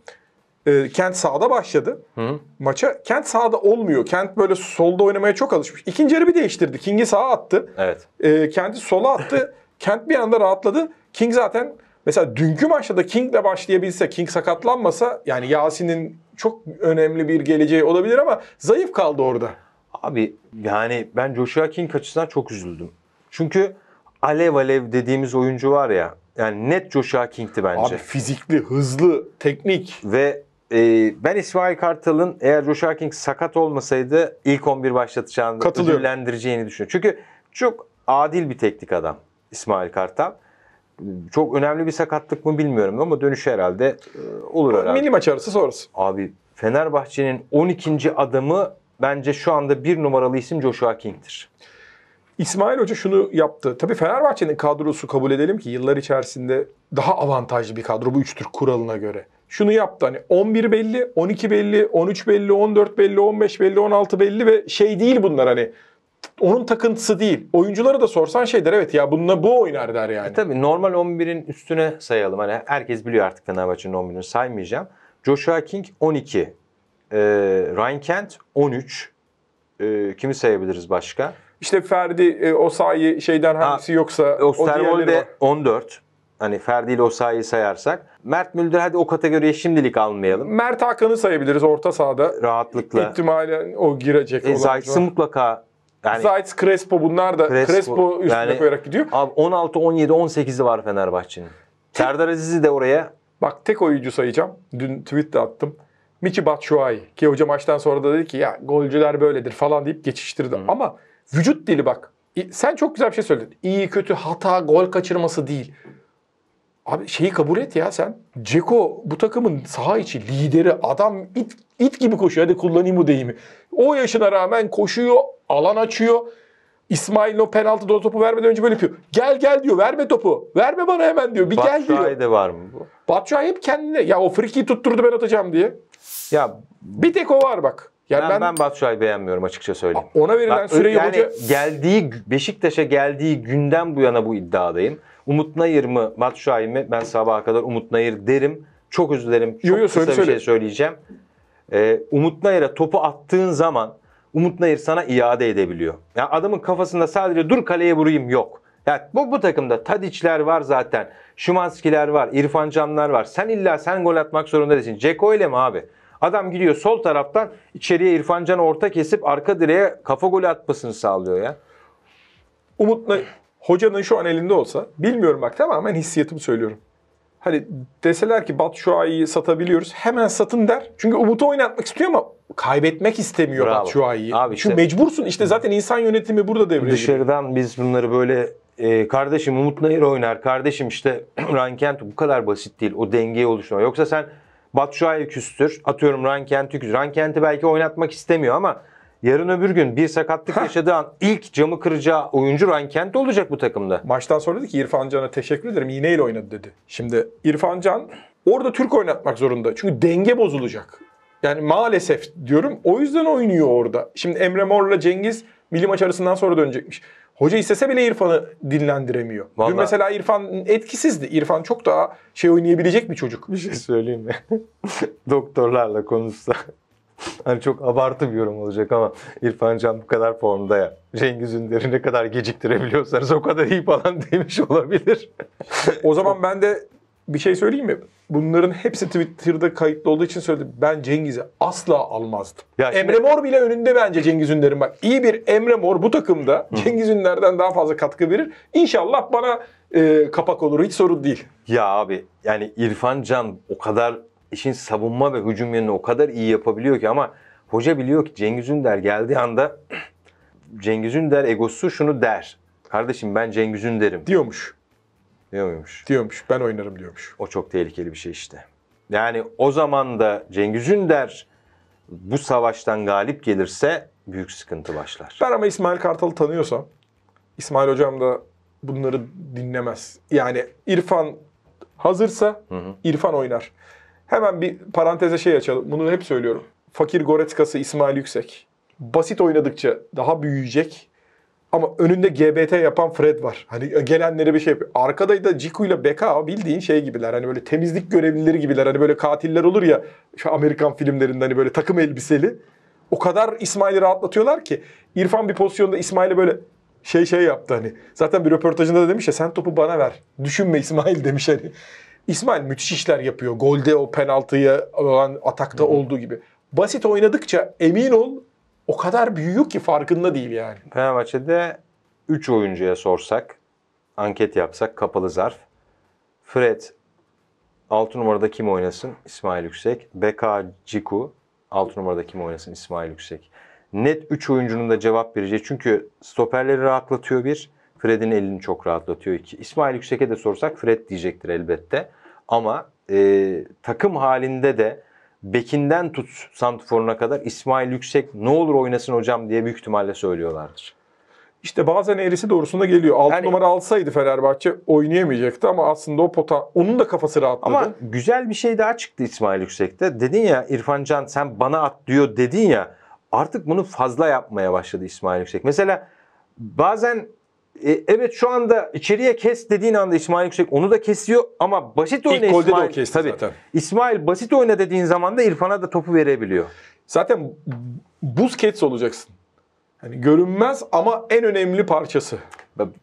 S2: e, Kent sağda başladı Hı. maça. Kent sağda olmuyor. Kent böyle solda oynamaya çok alışmış. İkinci yarı bir değiştirdi. King'i sağa attı. Evet. E, Kent'i sola attı. Kent bir anda rahatladı. King zaten mesela dünkü maçta da King'le başlayabilse, King sakatlanmasa
S1: yani Yasin'in çok önemli bir geleceği olabilir ama zayıf kaldı orada. Abi yani ben Joshua King açısından çok üzüldüm. Çünkü alev alev dediğimiz oyuncu var ya yani net Joshua King'ti bence. Abi fizikli, hızlı, teknik. Ve ee, ben İsmail Kartal'ın eğer Joshua King sakat olmasaydı ilk 11 başlatacağını, ödüllendireceğini düşünüyorum. Çünkü çok adil bir teknik adam İsmail Kartal. Çok önemli bir sakatlık mı bilmiyorum ama dönüşü herhalde e, olur herhalde. Mini maç arası sonrası. Abi Fenerbahçe'nin 12. adamı bence şu anda bir numaralı isim Joshua King'tir. İsmail Hoca şunu yaptı. Tabii Fenerbahçe'nin kadrosu kabul
S2: edelim ki yıllar içerisinde daha avantajlı bir kadro bu üç Türk kuralına göre şunu yaptı hani 11 belli, 12 belli, 13 belli, 14 belli, 15 belli, 16 belli ve şey değil
S1: bunlar hani onun takıntısı değil. Oyunculara da sorsan şeyler evet ya bununla bu oynar der yani. E tabii normal 11'in üstüne sayalım. Hani herkes biliyor artık Fenerbahçe'nin 11'ini saymayacağım. Joshua King 12. Ee, Ryan Kent 13. Ee, kimi sayabiliriz başka? İşte Ferdi, e, Osayi şeyden hangisi ha, yoksa. Osterwolde 14. Hani Ferdi ile Osayi'yi sayarsak. Mert Müldür hadi o kategoriye şimdilik almayalım. Mert Hakan'ı sayabiliriz orta sahada. Rahatlıkla.
S2: İhtimalen o girecek. E, Zayt'sı mutlaka
S1: yani, Zayt, Crespo bunlar da Crespo, Crespo üstüne yani, koyarak gidiyor. Abi 16, 17, 18'i var Fenerbahçe'nin. Serdar Aziz'i de oraya. Bak tek oyuncu sayacağım.
S2: Dün tweet de attım. Miki Batshuayi ki hoca maçtan sonra da dedi ki ya golcüler böyledir falan deyip geçiştirdi. Hı. Ama vücut dili bak. Sen çok güzel bir şey söyledin. İyi kötü hata gol kaçırması değil. Abi şeyi kabul et ya sen. Ceko bu takımın saha içi lideri adam it, it gibi koşuyor. Hadi kullanayım bu deyimi. O yaşına rağmen koşuyor, alan açıyor. İsmail'in o penaltıda o topu vermeden önce böyle yapıyor. Gel gel diyor verme topu. Verme bana hemen diyor. Bir gel diyor. Batshuayi'de var mı bu? Batshuayi hep kendine. Ya o friki tutturdu ben atacağım diye. Ya bir tek o var bak.
S1: Yani ben, ben, ben Batshuayi beğenmiyorum açıkça söyleyeyim. Ona verilen Bak, süreyi yani hoca... geldiği Beşiktaş'a geldiği günden bu yana bu iddiadayım. Umut Nayır mı Batshuayi mi? Ben sabaha kadar Umut Nayır derim. Çok üzülürüm. Çok yo, yo, kısa söyle, bir şey söyle. şey söyleyeceğim. Ee, Umut Nayır'a topu attığın zaman Umut Nayır sana iade edebiliyor. Yani adamın kafasında sadece dur kaleye vurayım yok. Yani bu, bu takımda Tadiçler var zaten. Şumanskiler var. İrfan Canlar var. Sen illa sen gol atmak zorunda değilsin. Ceko ile mi abi? Adam gidiyor sol taraftan içeriye İrfan Can'ı orta kesip arka direğe kafa golü atmasını sağlıyor ya. Umut'la hocanın şu an elinde olsa bilmiyorum
S2: bak tamamen hissiyatımı söylüyorum. Hani deseler ki Batu Şua'yı satabiliyoruz hemen satın der. Çünkü Umut'u oynatmak istiyor ama kaybetmek istemiyor Bravo. Batu Şua'yı. Abi Çünkü işte, mecbursun
S1: işte zaten insan yönetimi burada devreye Dışarıdan gibi. biz bunları böyle e, kardeşim Umut Nayır oynar, kardeşim işte Rankent bu kadar basit değil. O dengeyi oluşturma. Yoksa sen Batshuayi küstür. Atıyorum Rankent'i küstür. Rankent'i belki oynatmak istemiyor ama yarın öbür gün bir sakatlık yaşadığı an ilk camı kıracağı oyuncu Rankent olacak bu takımda. Maçtan sonra dedi ki İrfan Can'a
S2: teşekkür ederim iğneyle oynadı dedi. Şimdi İrfan Can orada Türk oynatmak zorunda. Çünkü denge bozulacak. Yani maalesef diyorum o yüzden oynuyor orada. Şimdi Emre Mor'la Cengiz milli maç arasından sonra dönecekmiş. Hoca istese bile İrfan'ı dinlendiremiyor. Vallahi. Dün mesela İrfan etkisizdi. İrfan çok daha şey oynayabilecek bir çocuk.
S1: Bir şey söyleyeyim mi? Doktorlarla konuşsa. Hani çok abartı bir yorum olacak ama İrfan Can bu kadar formda ya. Cengiz Ünder'i ne kadar geciktirebiliyorsanız o kadar iyi falan demiş olabilir.
S2: o zaman ben de bir şey söyleyeyim mi? Bunların hepsi Twitter'da kayıtlı olduğu için söyledim. Ben Cengiz'i asla almazdım. Ya şimdi... Emre Mor bile önünde bence Cengiz Ünder'in. Bak iyi bir Emre Mor bu takımda Hı. Cengiz Ünder'den daha fazla katkı verir. İnşallah bana e,
S1: kapak olur. Hiç sorun değil. Ya abi yani İrfan Can o kadar işin savunma ve hücum yönünü o kadar iyi yapabiliyor ki ama hoca biliyor ki Cengiz Ünder geldiği anda Cengiz Ünder egosu şunu der. Kardeşim ben Cengiz Ünder'im. Diyormuş. Diyormuş. Diyormuş. Ben oynarım diyormuş. O çok tehlikeli bir şey işte. Yani o zaman da Cengiz Ünder bu savaştan galip gelirse büyük sıkıntı başlar.
S2: Ben ama İsmail Kartal'ı tanıyorsam İsmail hocam da bunları dinlemez. Yani İrfan hazırsa hı hı. İrfan oynar. Hemen bir paranteze şey açalım. Bunu hep söylüyorum. Fakir Goretzka'sı İsmail Yüksek. Basit oynadıkça daha büyüyecek. Ama önünde GBT yapan Fred var. Hani gelenleri bir şey yapıyor. Arkada da Ciku ile Beka bildiğin şey gibiler. Hani böyle temizlik görevlileri gibiler. Hani böyle katiller olur ya şu Amerikan filmlerinde hani böyle takım elbiseli. O kadar İsmail'i rahatlatıyorlar ki. İrfan bir pozisyonda İsmail'e böyle şey şey yaptı hani. Zaten bir röportajında da demiş ya sen topu bana ver. Düşünme İsmail demiş hani. İsmail müthiş işler yapıyor. Golde o penaltıyı olan atakta olduğu gibi. Basit oynadıkça emin ol o kadar büyüyor ki farkında değil yani.
S1: Fenerbahçe'de 3 oyuncuya sorsak, anket yapsak kapalı zarf. Fred 6 numarada kim oynasın? İsmail Yüksek. Beka Ciku 6 numarada kim oynasın? İsmail Yüksek. Net 3 oyuncunun da cevap vereceği. Çünkü stoperleri rahatlatıyor bir. Fred'in elini çok rahatlatıyor iki. İsmail Yüksek'e de sorsak Fred diyecektir elbette. Ama e, takım halinde de Bekinden tut Santifor'una kadar İsmail Yüksek ne olur oynasın hocam diye büyük ihtimalle söylüyorlardır.
S2: İşte bazen erisi doğrusunda geliyor. 6 yani, numara alsaydı Fenerbahçe oynayamayacaktı
S1: ama aslında o pota onun da kafası rahatladı. Ama güzel bir şey daha çıktı İsmail Yüksek'te. Dedin ya İrfan Can sen bana at diyor dedin ya. Artık bunu fazla yapmaya başladı İsmail Yüksek. Mesela bazen e, evet şu anda içeriye kes dediğin anda İsmail Yüksek onu da kesiyor ama basit oyna İlk İsmail. golde de o kesti tabii. zaten. İsmail basit oyna dediğin zaman da İrfan'a da topu verebiliyor. Zaten buz Busquets olacaksın. Yani görünmez ama en önemli parçası.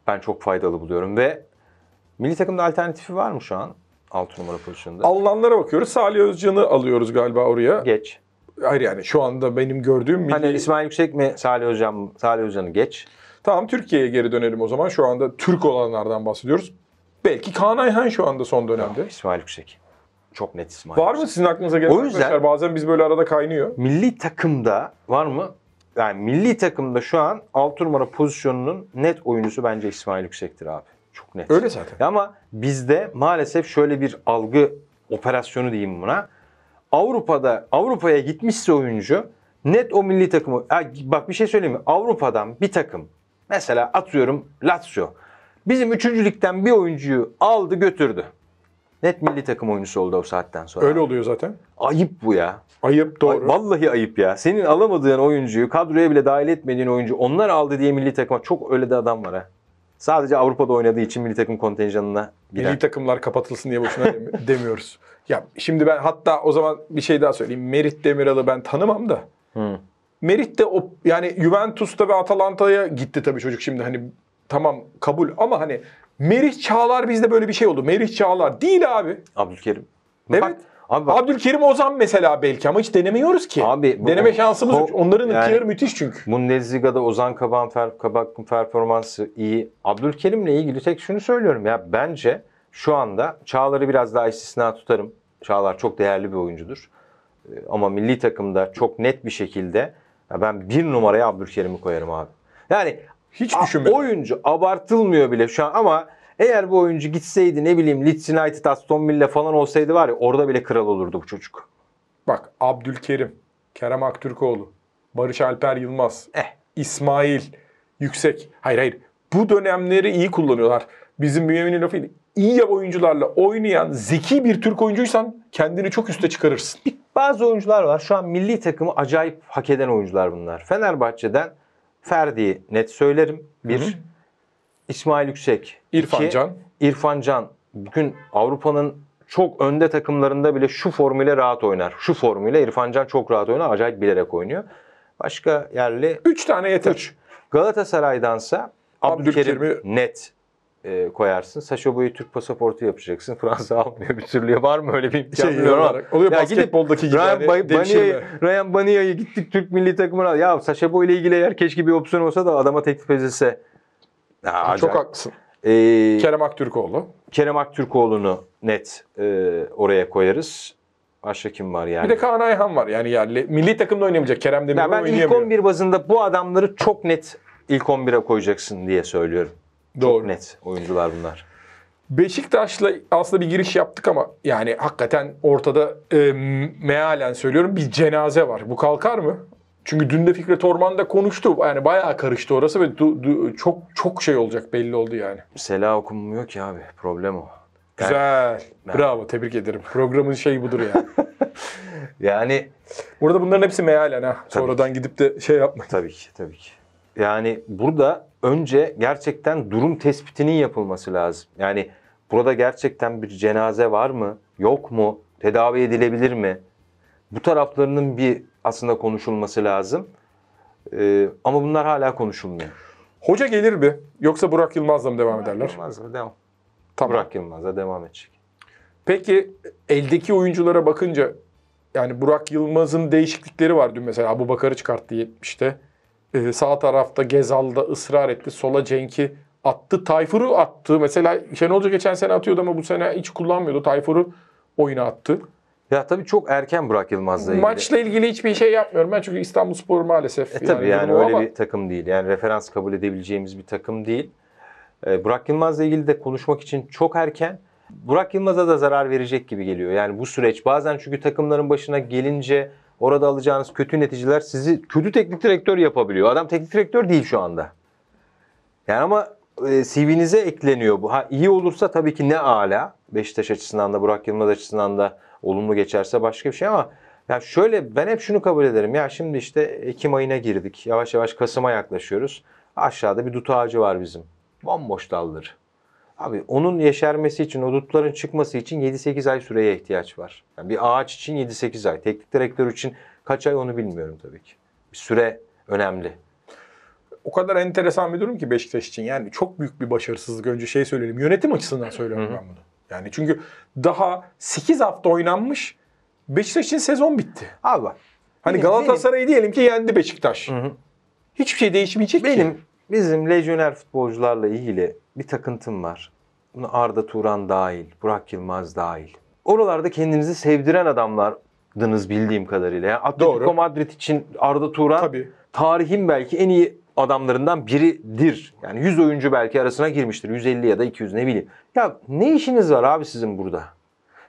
S1: Ben çok faydalı buluyorum ve milli takımda alternatifi var mı şu an 6 numara pozisyonunda? Alınanlara
S2: bakıyoruz. Salih Özcan'ı alıyoruz galiba oraya. Geç. Hayır yani şu anda benim gördüğüm hani milli... Hani İsmail Yüksek mi Salih Özcan Salih Özcan'ı geç. Tamam Türkiye'ye geri dönelim o zaman. Şu anda Türk olanlardan bahsediyoruz.
S1: Belki Kaan Ayhan şu anda son dönemde. Ya, ah, İsmail Yüksek. Çok net İsmail. Var mı sizin aklınıza gelen? O yüzden arkadaşlar?
S2: bazen biz böyle arada kaynıyor.
S1: milli takımda var mı? Yani milli takımda şu an 6 numara pozisyonunun net oyuncusu bence İsmail Yüksek'tir abi. Çok net. Öyle zaten. Ama bizde maalesef şöyle bir algı operasyonu diyeyim buna. Avrupa'da Avrupa'ya gitmişse oyuncu net o milli takımı. bak bir şey söyleyeyim mi? Avrupa'dan bir takım Mesela atıyorum Lazio. Bizim üçüncülükten bir oyuncuyu aldı götürdü. Net milli takım oyuncusu oldu o saatten sonra. Öyle oluyor zaten. Ayıp bu ya. Ayıp doğru. Ay, vallahi ayıp ya. Senin alamadığın oyuncuyu kadroya bile dahil etmediğin oyuncu onlar aldı diye milli takıma çok öyle de adam var ha. Sadece Avrupa'da oynadığı için milli takım kontenjanına girer. Milli takımlar kapatılsın diye boşuna demiyoruz. Ya şimdi ben hatta o zaman bir şey
S2: daha söyleyeyim. Merit Demiral'ı ben tanımam da. Hmm. Merit de o yani Juventus'ta ve Atalanta'ya gitti tabii çocuk şimdi hani tamam kabul ama hani Merih Çağlar bizde böyle bir şey oldu. Merih Çağlar değil abi. Abdülkerim. Evet. Bak, Abi bak, Abdülkerim Ozan mesela
S1: belki ama hiç denemiyoruz ki. Abi bu, deneme şansımız yok. Onların yani, ikileri müthiş çünkü. Bundesliga'da Ozan Kabak'ın per, Kabak performansı iyi. Abdülkerim'le ilgili tek şunu söylüyorum ya bence şu anda Çağlar'ı biraz daha istisna tutarım. Çağlar çok değerli bir oyuncudur. Ee, ama milli takımda çok net bir şekilde ya ben bir numaraya Abdülkerim'i koyarım abi. Yani hiç düşünmedim. Oyuncu abartılmıyor bile şu an ama eğer bu oyuncu gitseydi ne bileyim Leeds United, Aston Villa falan olsaydı var ya orada bile kral olurdu bu çocuk.
S2: Bak Abdülkerim, Kerem Aktürkoğlu, Barış Alper Yılmaz, eh. İsmail Yüksek. Hayır hayır. Bu dönemleri iyi kullanıyorlar. Bizim Bünyamin'in lafıydı.
S1: İyi oyuncularla oynayan zeki bir Türk oyuncuysan kendini çok üste çıkarırsın. Bazı oyuncular var. Şu an milli takımı acayip hak eden oyuncular bunlar. Fenerbahçe'den Ferdi, net söylerim. Bir. Hı hı. İsmail Yüksek. İrfan iki, Can. İrfan Can. Bugün Avrupa'nın çok önde takımlarında bile şu formüle rahat oynar. Şu formüle İrfan Can çok rahat oynar. Acayip bilerek oynuyor. Başka yerli... Üç tane yeter. Üç. Galatasaray'dansa Abdülkerim, Abdülkerim net e, koyarsın. Saşo boyu Türk pasaportu yapacaksın. Fransa almıyor bir türlü. Var mı öyle bir imkan şey, bilmiyorum ama. Oluyor ya basketboldaki gidip, gibi. Ryan, yani, Baniye, Ryan Baniya'yı gittik Türk milli takımına. Ya Saşo boyu ile ilgili eğer keşke bir opsiyon olsa da adama teklif edilse. Ha, ha çok haklısın. Ee, Kerem Aktürkoğlu. Kerem Aktürkoğlu'nu net e, oraya koyarız. Başka kim var yani? Bir de Kaan Ayhan var. Yani, yani milli takımda oynamayacak. Kerem Demirel oynayamıyor. Ben ilk 11 bazında bu adamları çok net ilk 11'e koyacaksın diye söylüyorum. Doğru. Çok net oyuncular bunlar. Beşiktaş'la aslında bir giriş yaptık ama yani hakikaten ortada e, mealen
S2: söylüyorum bir cenaze var. Bu kalkar mı? Çünkü dün de Fikret Orman da konuştu. Yani bayağı karıştı orası ve du, du, çok çok şey olacak belli oldu yani. Sela okunmuyor ki abi. Problem o. Güzel. Ben... Bravo. Tebrik ederim. Programın şey budur yani.
S1: yani burada bunların hepsi mealen ha. Sonradan ki. gidip de şey yapma. Tabii ki, tabii ki. Yani burada önce gerçekten durum tespitinin yapılması lazım. Yani burada gerçekten bir cenaze var mı? Yok mu? Tedavi edilebilir mi? Bu taraflarının bir aslında konuşulması lazım. Ee, ama bunlar hala konuşulmuyor. Hoca gelir mi? Yoksa Burak Yılmaz'la mı devam Burak ederler? Yılmaz'la devam. Tamam. Burak
S2: Yılmaz'la devam edecek. Peki eldeki oyunculara bakınca yani Burak Yılmaz'ın değişiklikleri var dün mesela. Abu Bakar'ı çıkarttı 70'te e, sağ tarafta Gezal'da ısrar etti. Sola Cenk'i attı. Tayfur'u attı. Mesela Şenolca geçen sene atıyordu ama bu sene hiç kullanmıyordu. Tayfur'u oyuna attı. Ya tabii çok erken Burak
S1: Yılmaz'la ilgili. Maçla
S2: ilgili hiçbir şey yapmıyorum ben çünkü İstanbulspor maalesef. E tabii yani, yani öyle ama... bir
S1: takım değil. Yani referans kabul edebileceğimiz bir takım değil. Ee, Burak Yılmaz'la ilgili de konuşmak için çok erken. Burak Yılmaz'a da zarar verecek gibi geliyor. Yani bu süreç bazen çünkü takımların başına gelince Orada alacağınız kötü neticeler sizi kötü teknik direktör yapabiliyor. Adam teknik direktör değil şu anda. Yani ama e, CV'nize ekleniyor bu. Ha iyi olursa tabii ki ne ala. Beşiktaş açısından da Burak Yılmaz açısından da olumlu geçerse başka bir şey ama ya şöyle ben hep şunu kabul ederim. Ya şimdi işte Ekim ayına girdik. Yavaş yavaş Kasım'a yaklaşıyoruz. Aşağıda bir dut ağacı var bizim. Bomboş daldır. Abi onun yeşermesi için, odutların çıkması için 7-8 ay süreye ihtiyaç var. Yani bir ağaç için 7-8 ay. Teknik direktör için kaç ay onu bilmiyorum tabii ki. Bir süre önemli.
S2: O kadar enteresan bir durum ki Beşiktaş için. Yani çok büyük bir başarısızlık. Önce şey söyleyelim. Yönetim açısından söylüyorum ben bunu. Yani çünkü daha 8 hafta oynanmış. Beşiktaş için sezon bitti.
S1: Abi bak. Hani Galatasaray'ı diyelim ki yendi Beşiktaş. Hı-hı. Hiçbir şey değişmeyecek benim, ki. Bizim lejyoner futbolcularla ilgili bir takıntım var. Bunu Arda Turan dahil, Burak Yılmaz dahil. Oralarda kendinizi sevdiren adamlardınız bildiğim kadarıyla. Yani Atletico Madrid için Arda Turan Tabii. tarihin belki en iyi adamlarından biridir. Yani 100 oyuncu belki arasına girmiştir. 150 ya da 200 ne bileyim. Ya ne işiniz var abi sizin burada?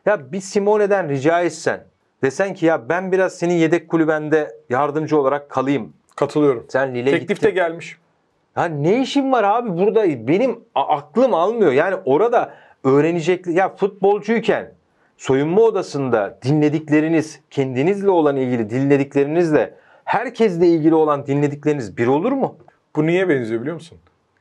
S1: Ya bir Simone'den rica etsen desen ki ya ben biraz senin yedek kulübende yardımcı olarak kalayım. Katılıyorum. Sen Lille Teklif gittin. de gelmiş. Ya ne işim var abi burada benim aklım almıyor. Yani orada öğrenecek ya futbolcuyken soyunma odasında dinledikleriniz kendinizle olan ilgili dinlediklerinizle herkesle ilgili olan dinledikleriniz bir olur mu?
S2: Bu niye benziyor biliyor musun?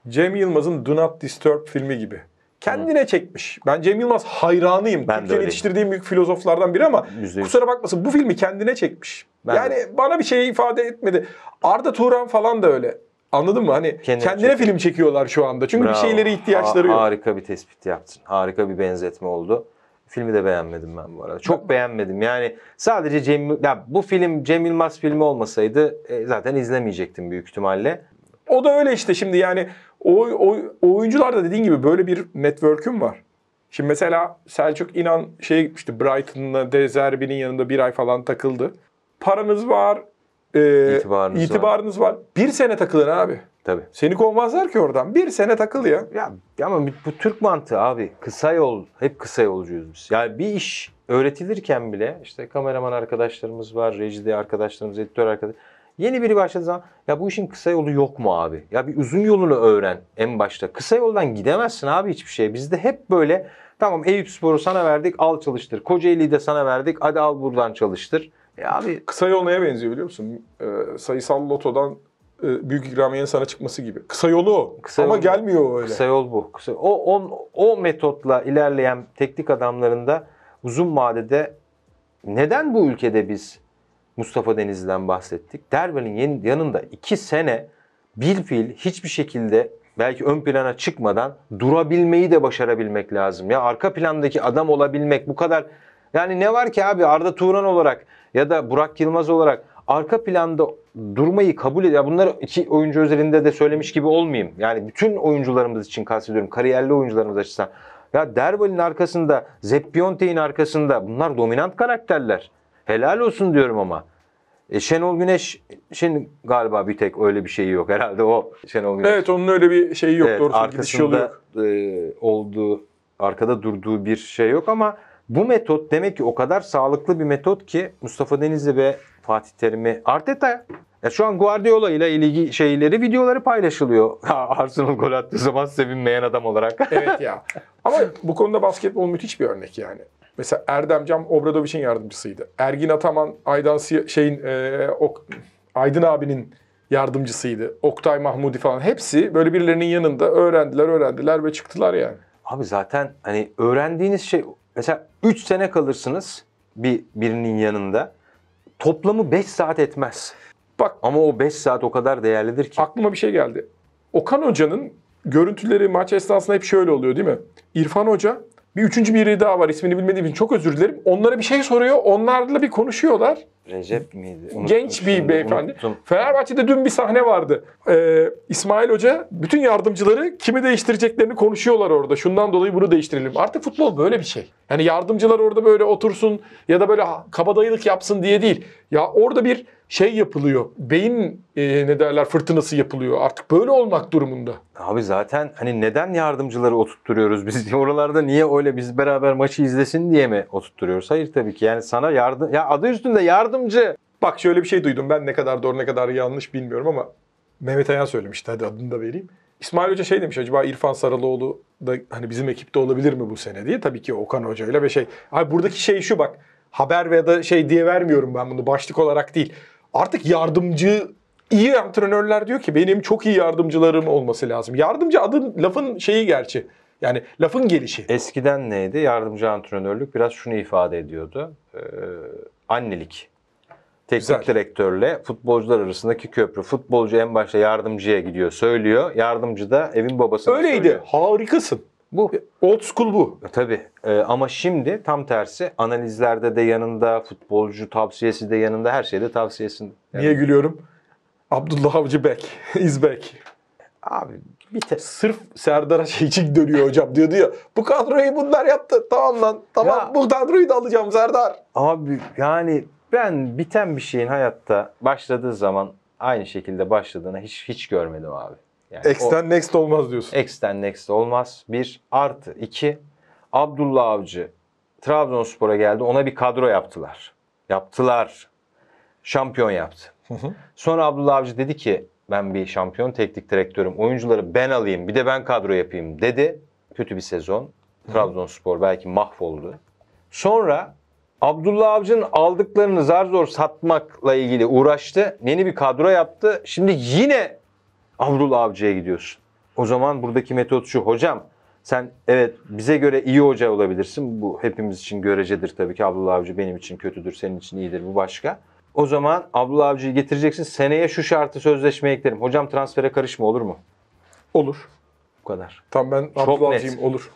S2: Cem Yılmaz'ın Do Not Disturb filmi gibi. Kendine çekmiş. Ben Cem Yılmaz hayranıyım. Ben Türkiye'nin yetiştirdiğim büyük filozoflardan biri ama %100. kusura bakmasın bu filmi kendine çekmiş. Ben yani de. bana bir şey ifade etmedi. Arda Turan falan da öyle. Anladın mı? Hani kendine, kendine film çekiyorlar şu anda. Çünkü Bravo. bir şeylere ihtiyaçları ha, yok. Harika
S1: bir tespit yaptın. Harika bir benzetme oldu. Filmi de beğenmedim ben bu arada. Çok beğenmedim. Yani sadece Cem ya bu film Cem Yılmaz filmi olmasaydı e, zaten izlemeyecektim büyük ihtimalle. O da öyle işte şimdi yani o, o oyuncular da dediğin gibi böyle bir network'üm var.
S2: Şimdi mesela Selçuk İnan şey gitmişti Brighton'la De Zerbi'nin yanında bir ay falan takıldı. Paranız var, e, itibarınız, itibarınız var. var. Bir sene takılın abi.
S1: Tabii. Seni kovmazlar ki oradan. Bir sene takıl ya. Ya, ya ama bu Türk mantığı abi. Kısa yol, hep kısa yolcuyuz biz. Yani bir iş öğretilirken bile işte kameraman arkadaşlarımız var, rejide arkadaşlarımız, editör arkadaşlarımız. Yeni biri başladığı zaman ya bu işin kısa yolu yok mu abi? Ya bir uzun yolunu öğren en başta. Kısa yoldan gidemezsin abi hiçbir şeye. Bizde hep böyle tamam Eyüp Spor'u sana verdik al çalıştır. Kocaeli'yi de sana verdik hadi al buradan çalıştır. Ya e abi kısa yol neye benziyor biliyor musun? Ee, sayısal lotodan e, büyük ikramiyenin sana
S2: çıkması gibi.
S1: Kısa yolu Kısa Ama yol, gelmiyor öyle. Kısa yol bu. Kısa, o, on, o metotla ilerleyen teknik adamlarında uzun vadede neden bu ülkede biz Mustafa Denizli'den bahsettik? Derbe'nin yanında iki sene bir bilfil hiçbir şekilde belki ön plana çıkmadan durabilmeyi de başarabilmek lazım. Ya arka plandaki adam olabilmek bu kadar yani ne var ki abi Arda Turan olarak ya da Burak Yılmaz olarak arka planda durmayı kabul ediyor. Bunları iki oyuncu özelinde de söylemiş gibi olmayayım. Yani bütün oyuncularımız için kastediyorum. Kariyerli oyuncularımız açısından. Ya Derbal'in arkasında, Zeppionte'in arkasında bunlar dominant karakterler. Helal olsun diyorum ama. E Şenol Güneş şimdi galiba bir tek öyle bir şeyi yok herhalde o Şenol Güneş.
S2: Evet onun öyle bir şeyi yok evet, doğrusu gidiş yok.
S1: E, olduğu arkada durduğu bir şey yok ama bu metot demek ki o kadar sağlıklı bir metot ki Mustafa Denizli ve Fatih Terim'i Arteta ya e, şu an Guardiola ile ilgili şeyleri, videoları paylaşılıyor. Arsenal gol attığı zaman sevinmeyen adam olarak. evet ya.
S2: Ama bu konuda basketbol müthiş bir örnek yani. Mesela Erdem Cam Obradovic'in yardımcısıydı. Ergin Ataman Aydan şeyin e, ok, Aydın abinin yardımcısıydı. Oktay Mahmudi falan hepsi böyle birilerinin yanında öğrendiler, öğrendiler ve çıktılar yani.
S1: Abi zaten hani öğrendiğiniz şey Mesela 3 sene kalırsınız bir birinin yanında. Toplamı 5 saat etmez. Bak ama o 5 saat o kadar değerlidir ki. Aklıma bir şey geldi.
S2: Okan Hoca'nın görüntüleri maç esnasında hep şöyle oluyor değil mi? İrfan Hoca bir üçüncü biri daha var ismini bilmediğim için çok özür dilerim. Onlara bir şey soruyor. Onlarla bir konuşuyorlar.
S1: Recep miydi? Unuttum Genç bir beyefendi. Unuttum.
S2: Fenerbahçe'de dün bir sahne vardı. Ee, İsmail Hoca bütün yardımcıları kimi değiştireceklerini konuşuyorlar orada. Şundan dolayı bunu değiştirelim. Artık futbol böyle bir şey. Yani yardımcılar orada böyle otursun ya da böyle kabadayılık yapsın diye değil. Ya orada bir şey yapılıyor. Beyin e, ne derler fırtınası yapılıyor. Artık
S1: böyle olmak durumunda. Abi zaten hani neden yardımcıları oturtturuyoruz biz? Oralarda niye öyle biz beraber maçı izlesin diye mi oturtturuyoruz? Hayır tabii ki. Yani sana yardım ya adı üstünde yardımcı. Bak şöyle bir şey duydum. Ben ne kadar doğru ne kadar yanlış bilmiyorum ama Mehmet Ayan söylemişti.
S2: Hadi adını da vereyim. İsmail Hoca şey demiş acaba İrfan Saraloğlu da hani bizim ekipte olabilir mi bu sene diye. Tabii ki Okan Hoca ile ve şey. Abi buradaki şey şu bak haber veya da şey diye vermiyorum ben bunu başlık olarak değil artık yardımcı iyi antrenörler diyor ki benim çok iyi
S1: yardımcılarım olması lazım. Yardımcı adın lafın şeyi gerçi. Yani lafın gelişi. Eskiden neydi? Yardımcı antrenörlük biraz şunu ifade ediyordu. Ee, annelik. Teknik Güzel. direktörle futbolcular arasındaki köprü. Futbolcu en başta yardımcıya gidiyor, söylüyor. Yardımcı da evin babasına Öyleydi. Söylüyor. Harikasın. Bu e, old school bu. E, tabii e, ama şimdi tam tersi analizlerde de yanında, futbolcu tavsiyesi de yanında, her şeyde tavsiyesinde.
S2: Yani. Niye gülüyorum? Abdullah Avcı back, is back. Abi bir te- Sırf Serdar'a şey için dönüyor hocam diyordu ya. Bu kadroyu bunlar yaptı. Tamam lan. Tamam ya, bu kadroyu da alacağım Serdar.
S1: Abi yani ben biten bir şeyin hayatta başladığı zaman aynı şekilde başladığını hiç hiç görmedim abi. Yani X'ten o, next olmaz diyorsun. X'ten next olmaz. Bir artı iki Abdullah Avcı Trabzonspor'a geldi. Ona bir kadro yaptılar. Yaptılar. Şampiyon yaptı. Sonra Abdullah Avcı dedi ki ben bir şampiyon teknik direktörüm. Oyuncuları ben alayım. Bir de ben kadro yapayım dedi. Kötü bir sezon. Trabzonspor belki mahvoldu. Sonra Abdullah Avcı'nın aldıklarını zar zor satmakla ilgili uğraştı. Yeni bir kadro yaptı. Şimdi yine Abdullah Avcı'ya gidiyorsun. O zaman buradaki metot şu. Hocam sen evet bize göre iyi hoca olabilirsin. Bu hepimiz için görecedir tabii ki. Abdullah Avcı benim için kötüdür, senin için iyidir bu başka. O zaman Abdullah Avcı'yı getireceksin. Seneye şu şartı sözleşmeye eklerim. Hocam transfere karışma olur mu? Olur. Bu kadar. Tam ben Abdullah Avcı'yım olur.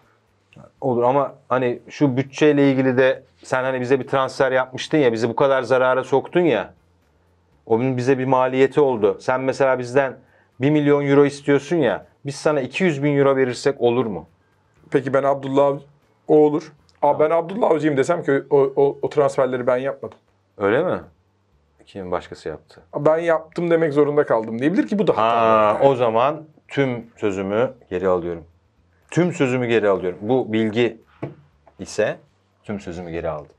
S1: Olur ama hani şu bütçeyle ilgili de sen hani bize bir transfer yapmıştın ya bizi bu kadar zarara soktun ya. Onun bize bir maliyeti oldu. Sen mesela bizden 1 milyon euro istiyorsun ya biz sana 200 bin euro verirsek olur mu? Peki ben Abdullah
S2: o olur. Aa, ben Abdullah Avcı'yım desem ki o, o, o transferleri ben yapmadım.
S1: Öyle mi? Kim başkası yaptı?
S2: Ben yaptım demek zorunda kaldım diyebilir ki bu da
S1: hata. Ha, o zaman tüm sözümü geri alıyorum. Tüm sözümü geri alıyorum. Bu bilgi ise tüm sözümü geri aldım.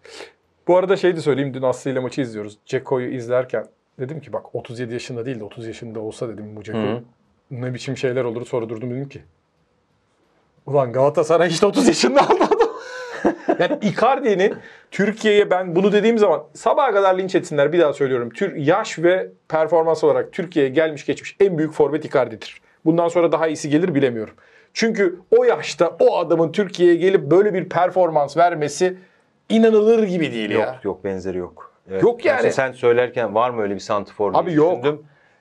S1: Bu arada şey de söyleyeyim. Dün Aslı ile maçı izliyoruz.
S2: Ceko'yu izlerken Dedim ki bak 37 yaşında değil de 30 yaşında olsa dedim bu Ceko ne biçim şeyler olur sonra durdum dedim ki. Ulan Galatasaray işte 30 yaşında aldı yani Icardi'nin Türkiye'ye ben bunu dediğim zaman sabaha kadar linç etsinler bir daha söylüyorum. Tür yaş ve performans olarak Türkiye'ye gelmiş geçmiş en büyük forvet Icardi'dir. Bundan sonra daha iyisi gelir bilemiyorum. Çünkü o yaşta o adamın Türkiye'ye gelip böyle bir performans vermesi inanılır gibi değil yok, ya. Yok
S1: yok benzeri yok. Evet. Yok yani. Mesela sen söylerken var mı öyle bir santifor diye Abi yok.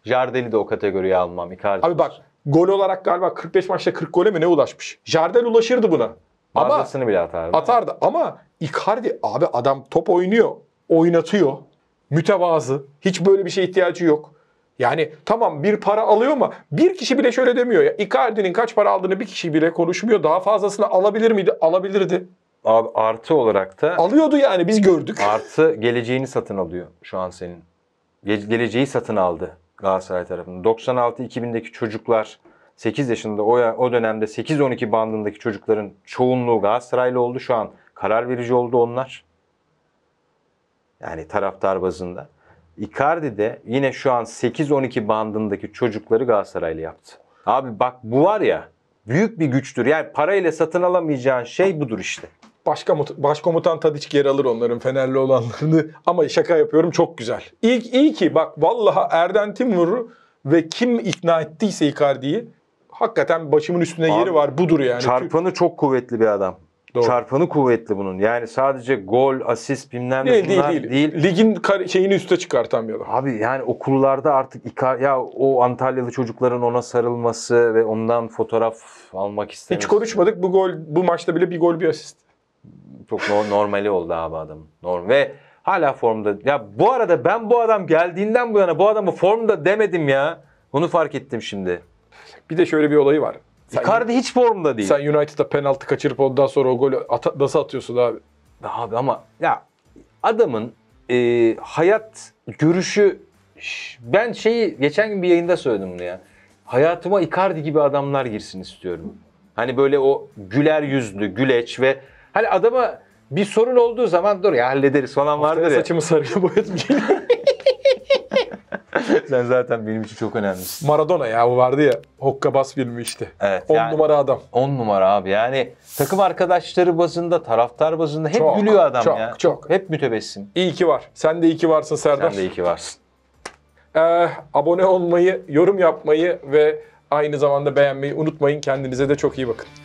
S1: Jardel'i de o kategoriye almam. Icardi. Abi bak gol olarak galiba 45 maçta 40 gole mi ne ulaşmış? Jardel ulaşırdı buna. Ama Bazısını bile atardı.
S2: atardı ama Icardi abi adam top oynuyor, oynatıyor. Mütevazı. Hiç böyle bir şey ihtiyacı yok. Yani tamam bir para alıyor ama bir kişi bile şöyle demiyor ya. Icardi'nin kaç para aldığını bir kişi bile konuşmuyor. Daha fazlasını alabilir miydi? Alabilirdi
S1: artı olarak da alıyordu yani biz gördük. Artı geleceğini satın alıyor şu an senin. Ge- geleceği satın aldı Galatasaray tarafından. 96-2000'deki çocuklar 8 yaşında o, o dönemde 8-12 bandındaki çocukların çoğunluğu Galatasaraylı oldu. Şu an karar verici oldu onlar. Yani taraftar bazında. Icardi de yine şu an 8-12 bandındaki çocukları Galatasaraylı yaptı. Abi bak bu var ya büyük bir güçtür. Yani parayla satın alamayacağın şey budur işte.
S2: Başka başkomutan Tadiç yer alır onların Fenerli olanlarını. Ama şaka yapıyorum çok güzel. İlk iyi ki bak vallahi Erden Timur'u ve kim ikna ettiyse Icardi'yi hakikaten başımın üstüne Abi, yeri var budur yani. Çarpanı
S1: çok kuvvetli bir adam. Doğru. Çarpanı kuvvetli bunun. Yani sadece gol, asist bilmem ne değil, değil, değil. Ligin şeyini üste çıkartan bir adam. Abi yani okullarda artık ikar ya o Antalyalı çocukların ona sarılması ve ondan fotoğraf almak istemesi. Hiç konuşmadık. Bu gol bu maçta bile bir gol bir asist çok normali oldu abi adam. Norm ve hala formda. Ya bu arada ben bu adam geldiğinden bu yana bu adamı formda demedim ya. Onu fark ettim şimdi. Bir de şöyle bir olayı var. Sen, Icardi hiç formda değil. Sen United'a penaltı kaçırıp ondan sonra o golü at- nasıl atıyorsun abi? Abi ama ya adamın e, hayat görüşü ben şeyi geçen gün bir yayında söyledim bunu ya. Hayatıma Icardi gibi adamlar girsin istiyorum. Hani böyle o güler yüzlü, güleç ve Hani adama bir sorun olduğu zaman dur ya hallederiz falan vardır Haftaya ya. saçımı sarıya boyatmayayım. Sen zaten benim için çok önemlisin. Maradona ya bu vardı ya. Hokka Bas filmi işte. Evet, 10 yani, numara adam. 10 numara abi. Yani takım arkadaşları bazında, taraftar bazında hep çok, gülüyor adam çok, ya. Çok, Hep mütebessim. İyi ki var. Sen de iyi ki varsın Serdar. Sen de iyi ki varsın.
S2: Ee, abone olmayı, yorum yapmayı ve aynı zamanda beğenmeyi unutmayın. Kendinize de çok iyi bakın.